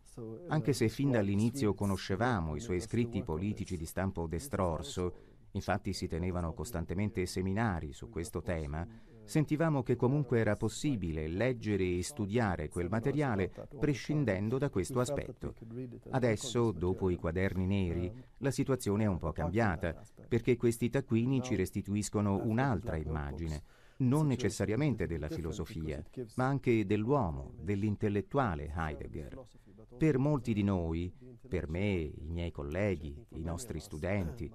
C: Anche se fin dall'inizio conoscevamo i suoi scritti politici di stampo destrorso, infatti si tenevano costantemente seminari su questo tema, sentivamo che comunque era possibile leggere e studiare quel materiale prescindendo da questo aspetto. Adesso, dopo i quaderni neri, la situazione è un po' cambiata, perché questi taccuini ci restituiscono un'altra immagine, non necessariamente della filosofia, ma anche dell'uomo, dell'intellettuale Heidegger. Per molti di noi, per me, i miei colleghi, i nostri studenti,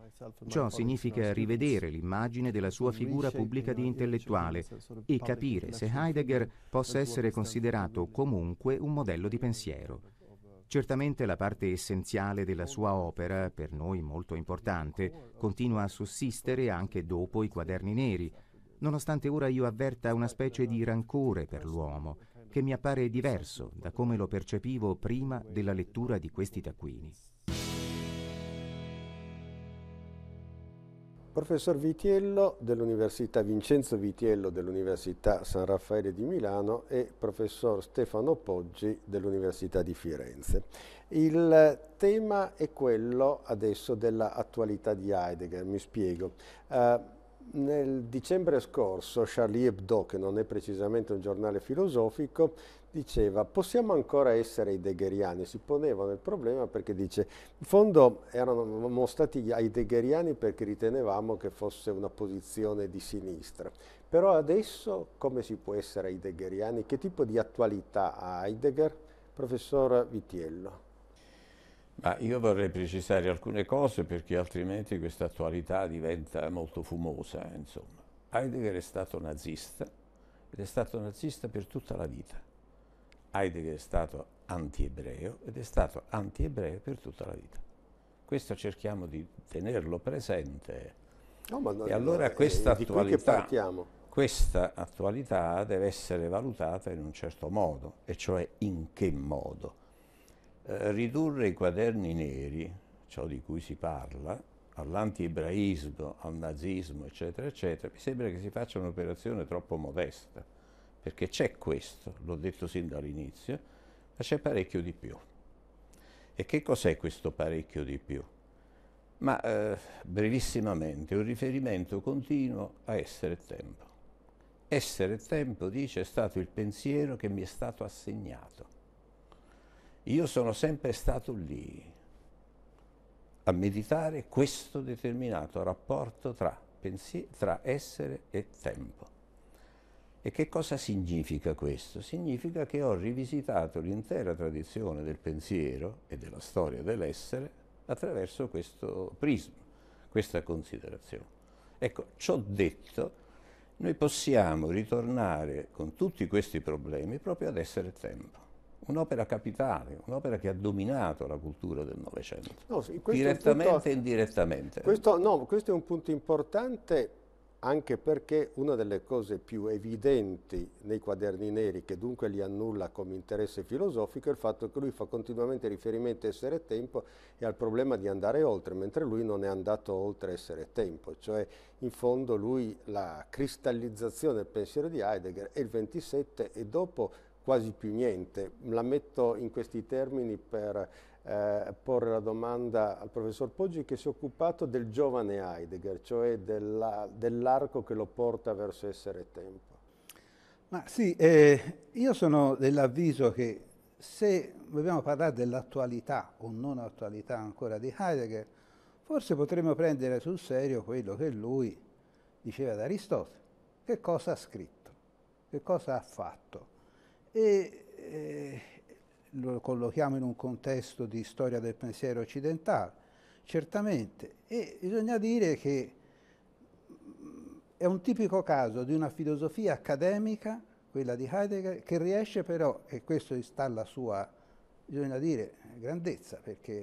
C: ciò significa rivedere l'immagine della sua figura pubblica di intellettuale e capire se Heidegger possa essere considerato comunque un modello di pensiero. Certamente la parte essenziale della sua opera, per noi molto importante, continua a sussistere anche dopo i quaderni neri, nonostante ora io avverta una specie di rancore per l'uomo che mi appare diverso da come lo percepivo prima della lettura di questi taccuini.
A: Professor Vitiello dell'Università Vincenzo Vitiello dell'Università San Raffaele di Milano e professor Stefano Poggi dell'Università di Firenze. Il tema è quello adesso dell'attualità di Heidegger, mi spiego. Uh, nel dicembre scorso Charlie Hebdo, che non è precisamente un giornale filosofico, diceva possiamo ancora essere heideggeriani? si poneva nel problema perché dice in fondo eravamo stati heideggeriani perché ritenevamo che fosse una posizione di sinistra, però adesso come si può essere heideggeriani? che tipo di attualità ha Heidegger? Professor Vitiello.
J: Ma io vorrei precisare alcune cose perché altrimenti questa attualità diventa molto fumosa, eh, insomma. Heidegger è stato nazista ed è stato nazista per tutta la vita. Heidegger è stato antiebreo ed è stato antiebreo per tutta la vita. Questo cerchiamo di tenerlo presente. No, no, e allora no, eh, questa, attualità, questa attualità deve essere valutata in un certo modo, e cioè in che modo? Eh, ridurre i quaderni neri, ciò di cui si parla, all'antiebraismo, al nazismo, eccetera, eccetera, mi sembra che si faccia un'operazione troppo modesta, perché c'è questo, l'ho detto sin dall'inizio, ma c'è parecchio di più. E che cos'è questo parecchio di più? Ma eh, brevissimamente, un riferimento continuo a essere tempo. Essere tempo, dice, è stato il pensiero che mi è stato assegnato io sono sempre stato lì a meditare questo determinato rapporto tra, tra essere e tempo. E che cosa significa questo? Significa che ho rivisitato l'intera tradizione del pensiero e della storia dell'essere attraverso questo prisma, questa considerazione. Ecco, ciò detto, noi possiamo ritornare con tutti questi problemi proprio ad essere tempo un'opera capitale, un'opera che ha dominato la cultura del Novecento, direttamente punto, e indirettamente. Questo,
A: no, questo è un punto importante anche perché una delle cose più evidenti nei quaderni neri, che dunque li annulla come interesse filosofico, è il fatto che lui fa continuamente riferimento a essere tempo e al problema di andare oltre, mentre lui non è andato oltre essere tempo, cioè in fondo lui la cristallizzazione del pensiero di Heidegger è il 27 e dopo quasi più niente. La metto in questi termini per eh, porre la domanda al professor Poggi che si è occupato del giovane Heidegger, cioè dell'arco che lo porta verso essere tempo.
K: Ma sì, eh, io sono dell'avviso che se dobbiamo parlare dell'attualità o non attualità ancora di Heidegger, forse potremmo prendere sul serio quello che lui diceva ad Aristotele. Che cosa ha scritto? Che cosa ha fatto? e eh, lo collochiamo in un contesto di storia del pensiero occidentale, certamente, e bisogna dire che mm, è un tipico caso di una filosofia accademica, quella di Heidegger, che riesce però, e questo sta alla sua, bisogna dire, grandezza, perché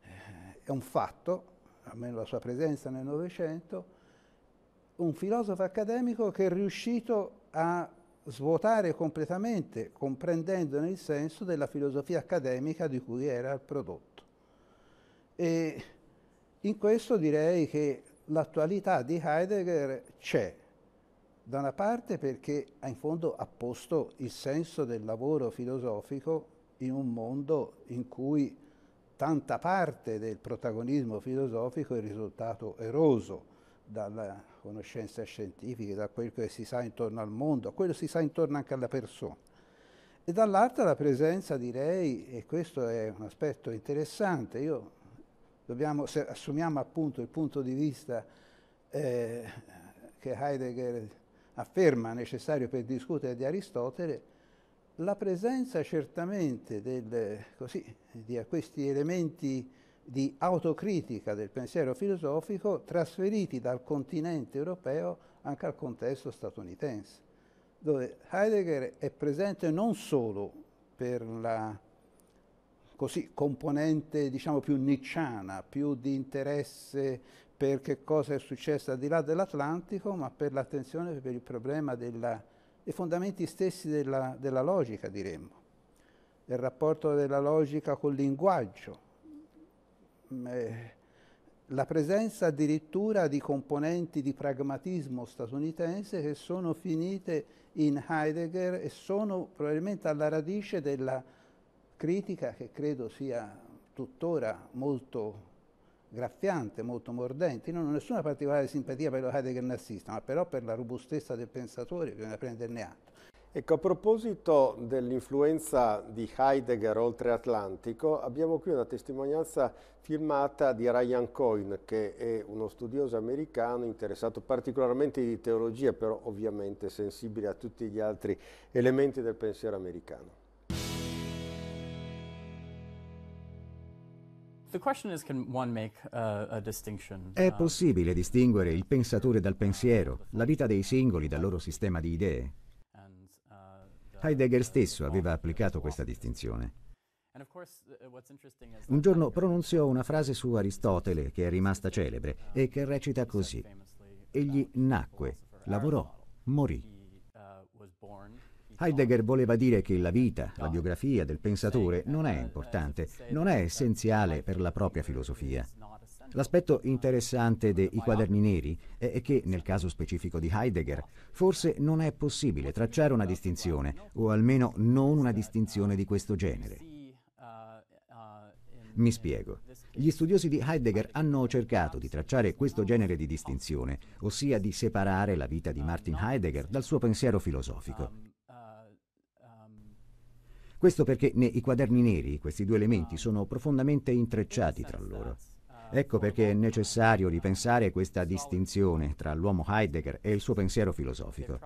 K: eh, è un fatto, almeno la sua presenza nel Novecento, un filosofo accademico che è riuscito a svuotare completamente, comprendendone il senso della filosofia accademica di cui era il prodotto. E in questo direi che l'attualità di Heidegger c'è, da una parte perché in fondo ha posto il senso del lavoro filosofico in un mondo in cui tanta parte del protagonismo filosofico è risultato eroso dalla conoscenze scientifiche, da quel che si sa intorno al mondo, a quello che si sa intorno anche alla persona. E dall'altra la presenza, direi, e questo è un aspetto interessante, io dobbiamo, se assumiamo appunto il punto di vista eh, che Heidegger afferma necessario per discutere di Aristotele, la presenza certamente del, così, di questi elementi di autocritica del pensiero filosofico trasferiti dal continente europeo anche al contesto statunitense, dove Heidegger è presente non solo per la così, componente diciamo, più nicciana, più di interesse per che cosa è successo al di là dell'Atlantico, ma per l'attenzione per il problema della, dei fondamenti stessi della, della logica, diremmo, del rapporto della logica col linguaggio, Mm, eh, la presenza addirittura di componenti di pragmatismo statunitense che sono finite in Heidegger e sono probabilmente alla radice della critica che credo sia tuttora molto graffiante, molto mordente. Io non ho nessuna particolare simpatia per lo Heidegger nazista,
A: ma però per la robustezza del pensatore bisogna prenderne atto. Ecco, a proposito dell'influenza di Heidegger oltre Atlantico, abbiamo qui una testimonianza firmata di Ryan Coyne, che è uno studioso americano interessato particolarmente di teologia, però ovviamente sensibile a tutti gli altri elementi del pensiero
I: americano. È uh,
L: possibile distinguere il pensatore dal pensiero, la vita dei singoli dal loro sistema di idee? Heidegger stesso aveva applicato questa distinzione.
I: Uh, uh, Un
L: giorno pronunziò una frase su Aristotele che è rimasta celebre e che recita così. Uh, Egli nacque, lavorò, morì. Heidegger voleva dire che la vita, la biografia del pensatore non è importante, non è essenziale per la propria filosofia. L'aspetto interessante dei quaderni neri è che, nel caso specifico di Heidegger, forse non è possibile tracciare una distinzione, o almeno non una distinzione di questo genere. Mi spiego. Gli studiosi di Heidegger hanno cercato di tracciare questo genere di distinzione, ossia di separare la vita di Martin Heidegger dal suo pensiero filosofico. Questo perché nei quaderni neri questi due elementi sono profondamente intrecciati tra loro. Ecco perché è necessario ripensare questa distinzione tra l'uomo Heidegger e il suo pensiero filosofico.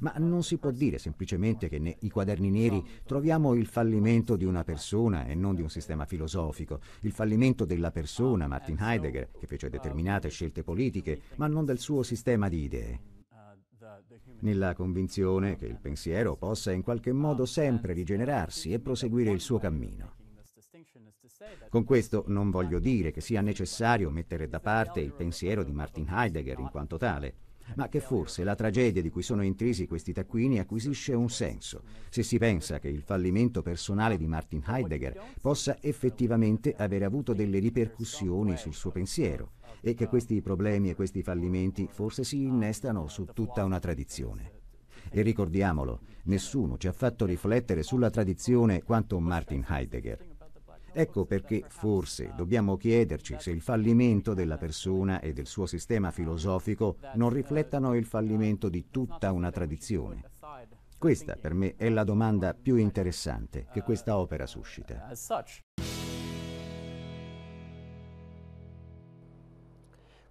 L: Ma non si può dire semplicemente che nei quaderni neri troviamo il fallimento di una persona e non di un sistema filosofico, il fallimento della persona Martin Heidegger, che fece determinate scelte politiche, ma non del suo sistema di idee. Nella convinzione che il pensiero possa in qualche modo sempre rigenerarsi e proseguire il suo cammino. Con questo non voglio dire che sia necessario mettere da parte il pensiero di Martin Heidegger in quanto tale, ma che forse la tragedia di cui sono intrisi questi taccuini acquisisce un senso, se si pensa che il fallimento personale di Martin Heidegger possa effettivamente aver avuto delle ripercussioni sul suo pensiero e che questi problemi e questi fallimenti forse si innestano su tutta una tradizione. E ricordiamolo, nessuno ci ha fatto riflettere sulla tradizione quanto Martin Heidegger. Ecco perché forse dobbiamo chiederci se il fallimento della persona e del suo sistema filosofico non riflettano il fallimento di tutta una tradizione. Questa per me è la domanda più interessante che questa opera suscita.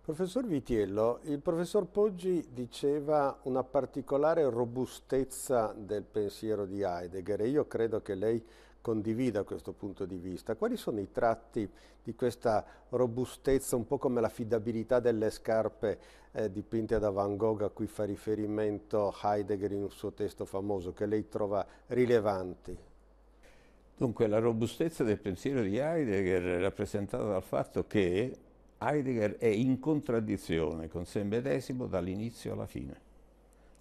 A: Professor Vitiello, il professor Poggi diceva una particolare robustezza del pensiero di Heidegger e io credo che lei condivida questo punto di vista. Quali sono i tratti di questa robustezza, un po' come la fidabilità delle scarpe eh, dipinte da Van Gogh a cui fa riferimento Heidegger in un suo testo famoso, che lei trova rilevanti?
J: Dunque, la robustezza del pensiero di Heidegger è rappresentata dal fatto che Heidegger è in contraddizione con sé medesimo dall'inizio alla fine.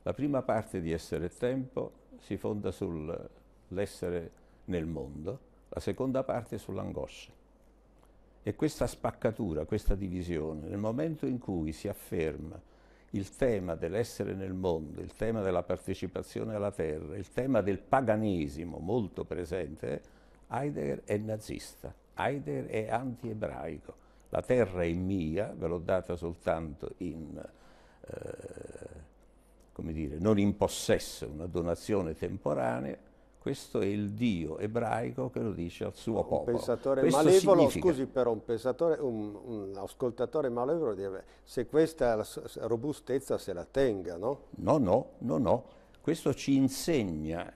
J: La prima parte di Essere Tempo si fonda sull'essere nel mondo, la seconda parte è sull'angoscia. E questa spaccatura, questa divisione, nel momento in cui si afferma il tema dell'essere nel mondo, il tema della partecipazione alla terra, il tema del paganesimo molto presente, Heidegger è nazista, Heidegger è anti-ebraico. La terra è mia, ve l'ho data soltanto in, eh, come dire, non in possesso, una donazione temporanea, questo è il Dio ebraico che lo dice al suo un popolo. Pensatore Questo malevolo, significa... scusi
A: però, un, un, un ascoltatore malevolo deve, se
J: questa robustezza se la tenga, no? No, no, no, no. Questo ci insegna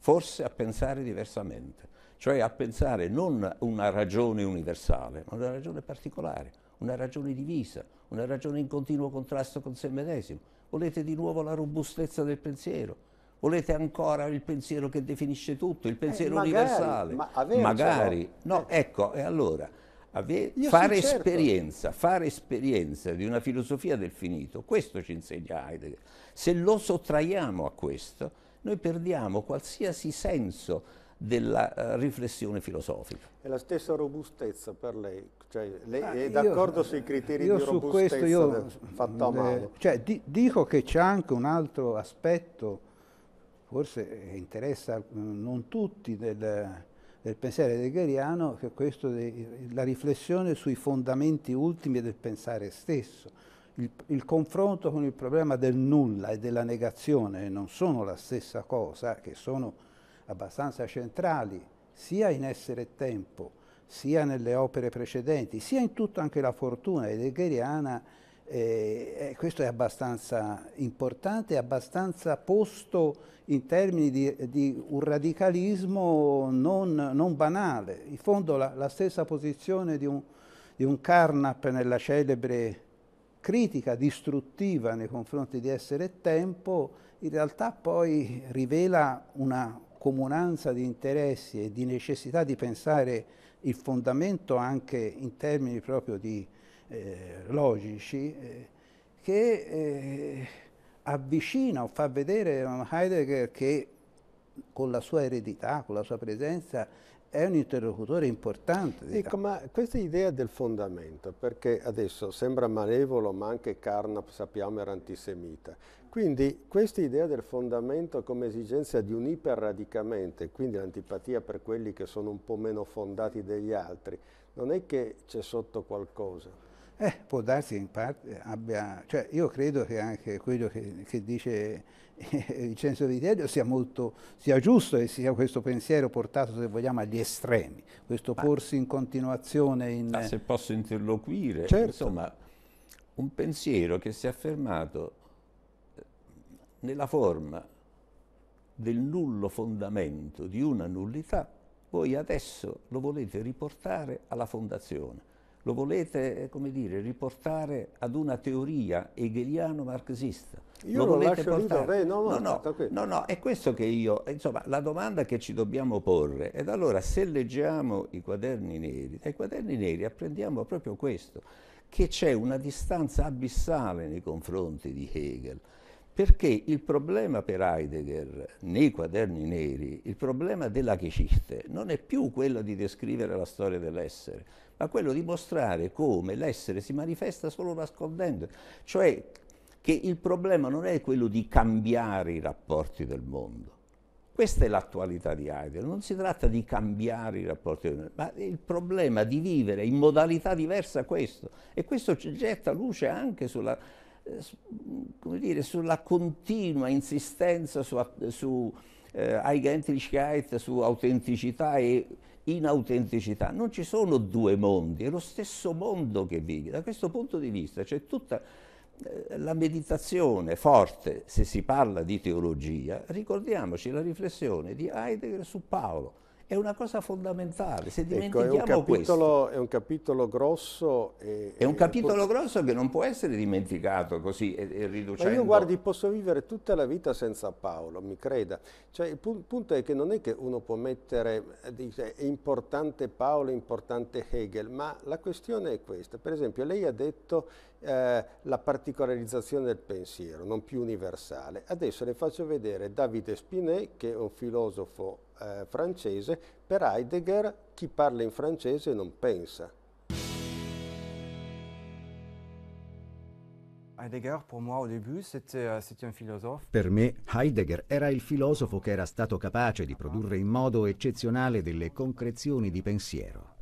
J: forse a pensare diversamente, cioè a pensare non una ragione universale, ma una ragione particolare, una ragione divisa, una ragione in continuo contrasto con se medesimo. Volete di nuovo la robustezza del pensiero, Volete ancora il pensiero che definisce tutto, il eh, pensiero eh, magari, universale? Ma magari. No, eh. ecco, e allora ave, fare certo. esperienza, fare esperienza di una filosofia del finito, questo ci insegna Heidegger. Se lo sottraiamo a questo, noi perdiamo qualsiasi senso della eh, riflessione filosofica.
A: E la stessa robustezza per lei, cioè, lei ah, è d'accordo sui criteri di robustezza io, del, fatto a mano?
K: Cioè, di, dico che c'è anche un altro aspetto forse interessa mm, non tutti del, del pensiero hegeliano, che è questo de, la riflessione sui fondamenti ultimi del pensare stesso. Il, il, confronto con il problema del nulla e della negazione non sono la stessa cosa, che sono abbastanza centrali sia in essere e tempo, sia nelle opere precedenti, sia in tutto anche la fortuna hegeliana, eh, eh, questo è abbastanza importante, abbastanza posto in termini di, di un radicalismo non, non, banale. In fondo la, la stessa posizione di un, di un, Carnap nella celebre critica distruttiva nei confronti di essere tempo, in realtà poi rivela una comunanza di interessi e di necessità di pensare il fondamento anche in termini proprio di eh, logici eh, che eh, avvicina o fa vedere Heidegger che con la sua eredità, con la sua presenza, è un interlocutore
A: importante. Diciamo. Ecco, ma questa idea del fondamento, perché adesso sembra malevolo, ma anche Carnap sappiamo era antisemita. Quindi questa idea del fondamento come esigenza di un iperradicamento, quindi l'antipatia per quelli che sono un po' meno fondati degli altri, non è che c'è sotto qualcosa. Eh, può darsi che in
K: parte abbia, cioè io credo che anche quello che, che dice Vincenzo Vitello sia molto, sia giusto che sia questo pensiero portato se vogliamo agli estremi, questo ma, porsi in continuazione in... Ma se
J: posso interloquire, certo. insomma, un pensiero che si è affermato eh, nella forma del nullo fondamento di una nullità, voi adesso lo volete riportare alla fondazione lo volete, eh, come dire, riportare ad una teoria hegeliano-marxista. Io lo, lo volete portare. Lì, eh, no, no, no, no, no, è questo che io, insomma, la domanda che ci dobbiamo porre, ed allora se leggiamo i quaderni neri, dai quaderni neri apprendiamo proprio questo, che c'è una distanza abissale nei confronti di Hegel, perché il problema per Heidegger nei quaderni neri, il problema della Geschichte, non è più quello di descrivere la storia dell'essere, ma quello di mostrare come l'essere si manifesta solo nascondendo. Cioè che il problema non è quello di cambiare i rapporti del mondo. Questa è l'attualità di Heidegger, non si tratta di cambiare i rapporti del mondo, ma è il problema di vivere in modalità diversa questo. E questo getta luce anche sulla, eh, dire, sulla continua insistenza su, su eh, Eigentrichkeit su autenticità e inautenticità. Non ci sono due mondi, è lo stesso mondo che vive. Da questo punto di vista c'è tutta eh, la meditazione forte, se si parla di teologia, ricordiamoci la riflessione di Heidegger su Paolo è una cosa fondamentale, se dimentichiamo ecco, è capitolo, questo. È un capitolo grosso. E, è un capitolo po- grosso che non può essere dimenticato così e, e riducendo. Ma io guardi,
A: posso vivere tutta la vita senza Paolo, mi creda. Cioè, il punto è che non è che uno può mettere, eh, dice, è importante Paolo, è importante Hegel, ma la questione è questa. Per esempio, lei ha detto eh, la particolarizzazione del pensiero, non più universale. Adesso le faccio vedere Davide Spinet, che è un filosofo eh, francese. Per Heidegger chi parla in francese non pensa.
D: Euh,
L: per me Heidegger era il filosofo che era stato capace di produrre in modo eccezionale delle concrezioni di pensiero.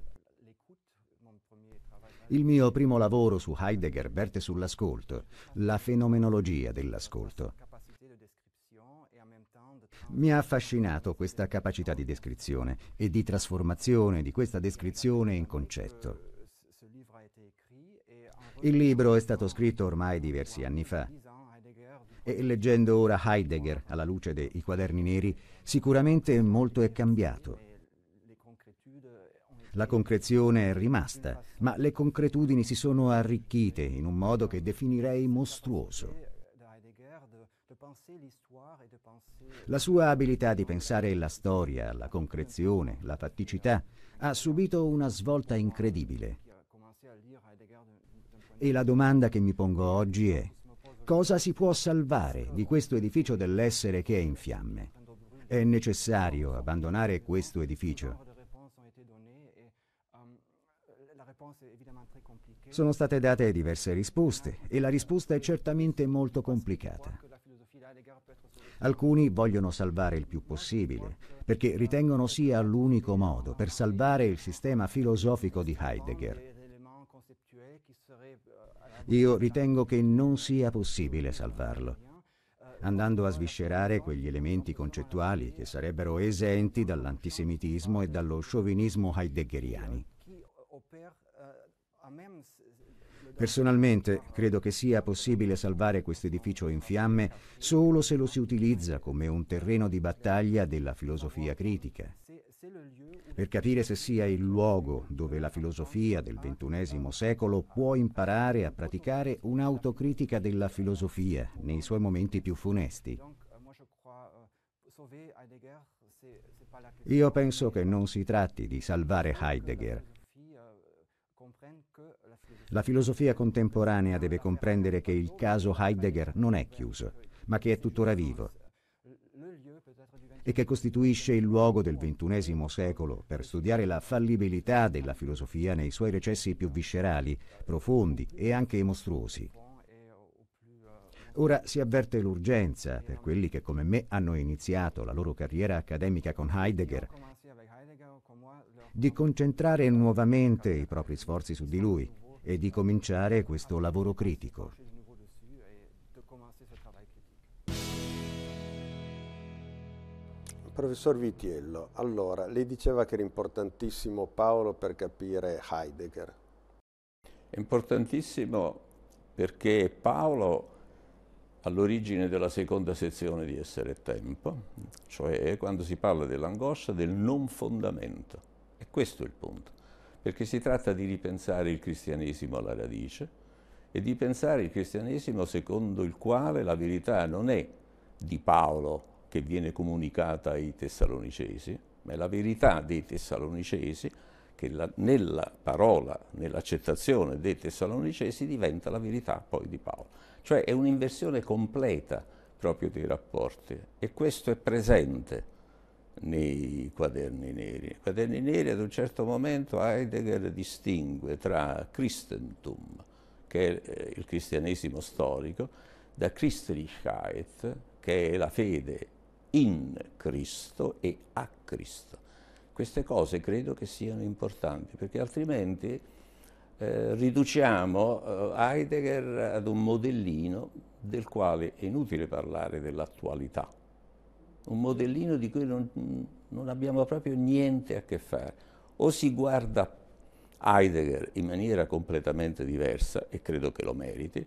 L: Il mio primo lavoro su Heidegger verte sull'ascolto, la fenomenologia dell'ascolto. Mi ha affascinato questa capacità di descrizione e di trasformazione di questa descrizione in concetto. Il libro è stato scritto ormai diversi anni fa e leggendo ora Heidegger alla luce dei quaderni neri, sicuramente molto è cambiato. La concrezione è rimasta, ma le concretudini si sono arricchite in un modo che definirei mostruoso. La sua abilità di pensare la storia, la concrezione, la fatticità ha subito una svolta incredibile. E la domanda che mi pongo oggi è cosa si può salvare di questo edificio dell'essere che è in fiamme? È necessario abbandonare questo edificio Sono state date diverse risposte e la risposta è certamente molto complicata. Alcuni vogliono salvare il più possibile, perché ritengono sia l'unico modo per salvare il sistema filosofico di Heidegger. Io ritengo che non sia possibile salvarlo, andando a sviscerare quegli elementi concettuali che sarebbero esenti dall'antisemitismo e dallo sciovinismo heideggeriani. Personalmente credo che sia possibile salvare questo edificio in fiamme solo se lo si utilizza come un terreno di battaglia della filosofia critica. Per capire se sia il luogo dove la filosofia del XXI secolo può imparare a praticare un'autocritica della filosofia nei suoi momenti più funesti. Io penso che non si tratti di salvare Heidegger. La filosofia contemporanea deve comprendere che il caso Heidegger non è chiuso, ma che è tuttora vivo e che costituisce il luogo del XXI secolo per studiare la fallibilità della filosofia nei suoi recessi più viscerali, profondi e anche mostruosi. Ora si avverte l'urgenza per quelli che come me hanno iniziato la loro carriera accademica con Heidegger di concentrare nuovamente i propri sforzi su di lui e di cominciare questo lavoro critico.
A: Professor Vitiello, allora, lei diceva che era importantissimo Paolo per capire Heidegger.
J: È importantissimo perché Paolo all'origine della seconda sezione di Essere e Tempo, cioè quando si parla dell'angoscia, del non fondamento. E questo è il punto perché si tratta di ripensare il cristianesimo alla radice e di pensare il cristianesimo secondo il quale la verità non è di Paolo che viene comunicata ai tessalonicesi, ma è la verità dei tessalonicesi che la, nella parola, nell'accettazione dei tessalonicesi diventa la verità poi di Paolo. Cioè è un'inversione completa proprio dei rapporti e questo è presente nei quaderni neri. I quaderni neri ad un certo momento Heidegger distingue tra Christentum, che è eh, il cristianesimo storico, da Christlichkeit, che è la fede in Cristo e a Cristo. Queste cose credo che siano importanti, perché altrimenti eh, riduciamo eh, Heidegger ad un modellino del quale è inutile parlare dell'attualità un modellino di cui non, non abbiamo proprio niente a che fare. O si guarda Heidegger in maniera completamente diversa, e credo che lo meriti,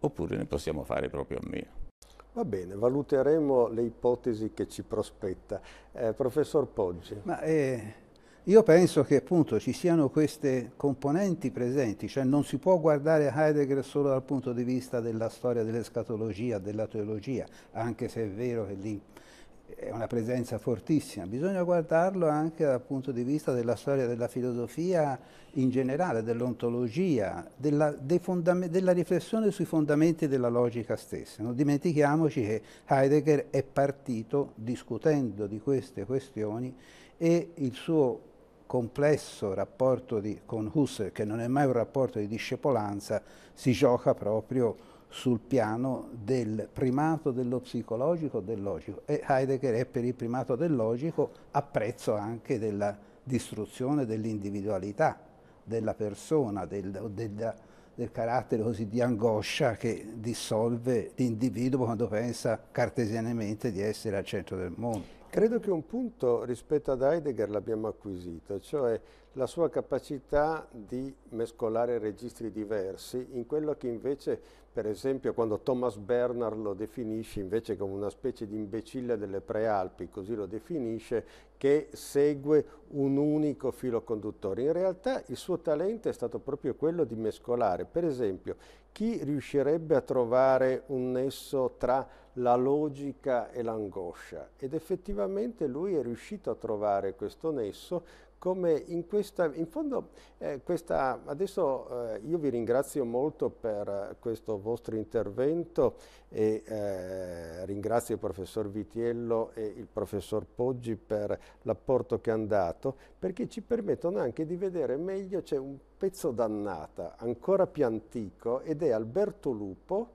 J: oppure ne possiamo fare proprio a meno.
A: Va bene, valuteremo le ipotesi che ci prospetta. Eh, professor Poggi. Ma,
K: eh io penso che appunto ci siano queste componenti presenti, cioè non si può guardare Heidegger solo dal punto di vista della storia dell'escatologia, della teologia, anche se è vero che lì è una presenza fortissima, bisogna guardarlo anche dal punto di vista della storia della filosofia in generale, dell'ontologia, della, della, riflessione sui fondamenti della logica stessa. Non dimentichiamoci che Heidegger è partito discutendo di queste questioni e il suo complesso rapporto di, con Husserl, che non è mai un rapporto di discepolanza, si gioca proprio sul piano del primato dello psicologico del logico e Heidegger è per il primato del logico a prezzo anche della distruzione dell'individualità della persona, del, del, del, carattere così di angoscia che dissolve l'individuo quando pensa cartesianamente di essere al centro del mondo.
A: Credo che un punto rispetto ad Heidegger l'abbiamo acquisito, cioè la sua capacità di mescolare registri diversi in quello che invece, per esempio, quando Thomas Bernard lo definisce invece come una specie di imbecille delle prealpi, così lo definisce, che segue un unico filo conduttore. In realtà il suo talento è stato proprio quello di mescolare, per esempio, chi riuscirebbe a trovare un nesso tra la logica e l'angoscia ed effettivamente lui è riuscito a trovare questo nesso come in questa, in fondo eh, questa, adesso eh, io vi ringrazio molto per questo vostro intervento e eh, ringrazio il professor Vitiello e il professor Poggi per l'apporto che hanno dato, perché ci permettono anche di vedere meglio, c'è un pezzo d'annata ancora più antico ed è Alberto Lupo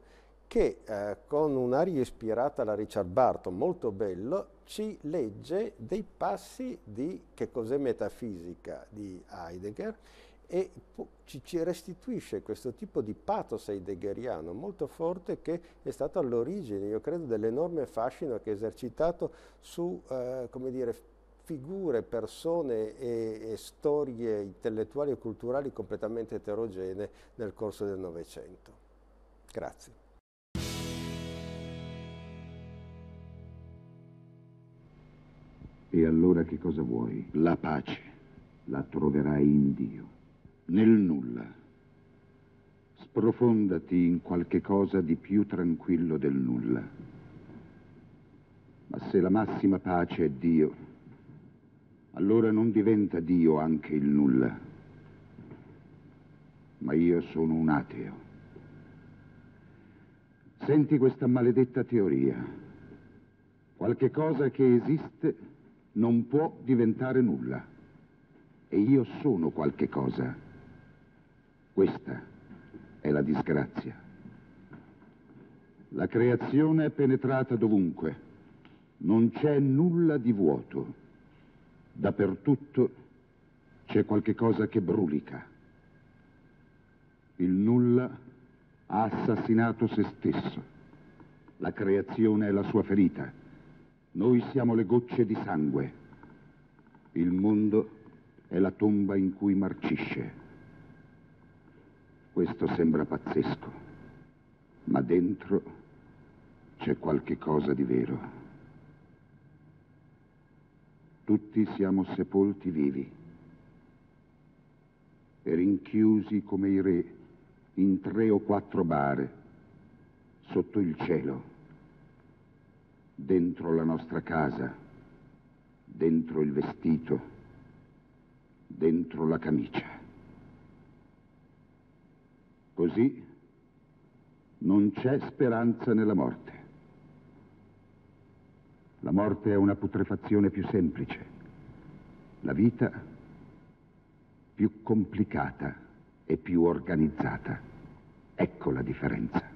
A: che eh, con un'aria ispirata alla Richard Barton, molto bello, ci legge dei passi di che cos'è metafisica di Heidegger e ci restituisce questo tipo di pathos heideggeriano molto forte che è stato all'origine, io credo, dell'enorme fascino che è esercitato su, eh, dire, figure, persone e, e storie intellettuali e culturali completamente eterogenee nel corso del Novecento. Grazie.
B: E allora che cosa vuoi? La pace la troverai in Dio, nel nulla. Sprofondati in qualche cosa di più tranquillo del nulla. Ma se la massima pace è Dio, allora non diventa Dio anche il nulla. Ma io sono un ateo. Senti questa maledetta teoria. Qualche cosa che esiste non può diventare nulla. E io sono qualche cosa. Questa è la disgrazia. La creazione è penetrata dovunque. Non c'è nulla di vuoto. Dappertutto c'è qualche cosa che brulica. Il nulla ha assassinato se stesso. La creazione è la sua ferita. Noi siamo le gocce di sangue. Il mondo è la tomba in cui marcisce. Questo sembra pazzesco, ma dentro c'è qualche cosa di vero. Tutti siamo sepolti vivi e rinchiusi come i re in tre o quattro bare sotto il cielo dentro la nostra casa, dentro il vestito, dentro la camicia. Così non c'è speranza nella morte. La morte è una putrefazione più semplice, la vita più complicata e più organizzata. Ecco la differenza.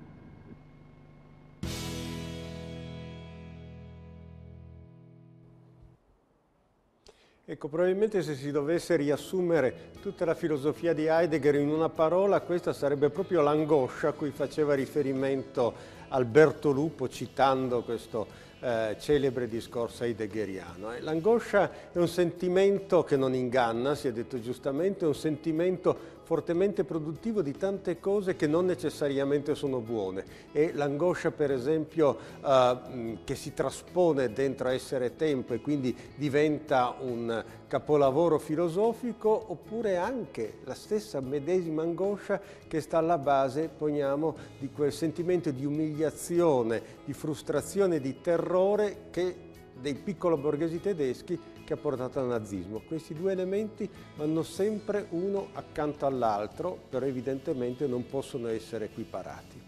A: Ecco, probabilmente se si dovesse riassumere tutta la filosofia di Heidegger in una parola, questa sarebbe proprio l'angoscia a cui faceva riferimento Alberto Lupo citando questo eh, celebre discorso heideggeriano. Eh, l'angoscia è un sentimento che non inganna, si è detto giustamente, è un sentimento fortemente produttivo di tante cose che non necessariamente sono buone e l'angoscia per esempio eh, mm, che si traspone dentro essere tempo e quindi diventa un capolavoro filosofico oppure anche la stessa medesima angoscia che sta alla base, poniamo, di quel sentimento di umiliazione, di frustrazione, di terrore che dei piccolo borghesi tedeschi che ha portato al nazismo. Questi due elementi vanno sempre uno accanto all'altro, però evidentemente non possono essere equiparati.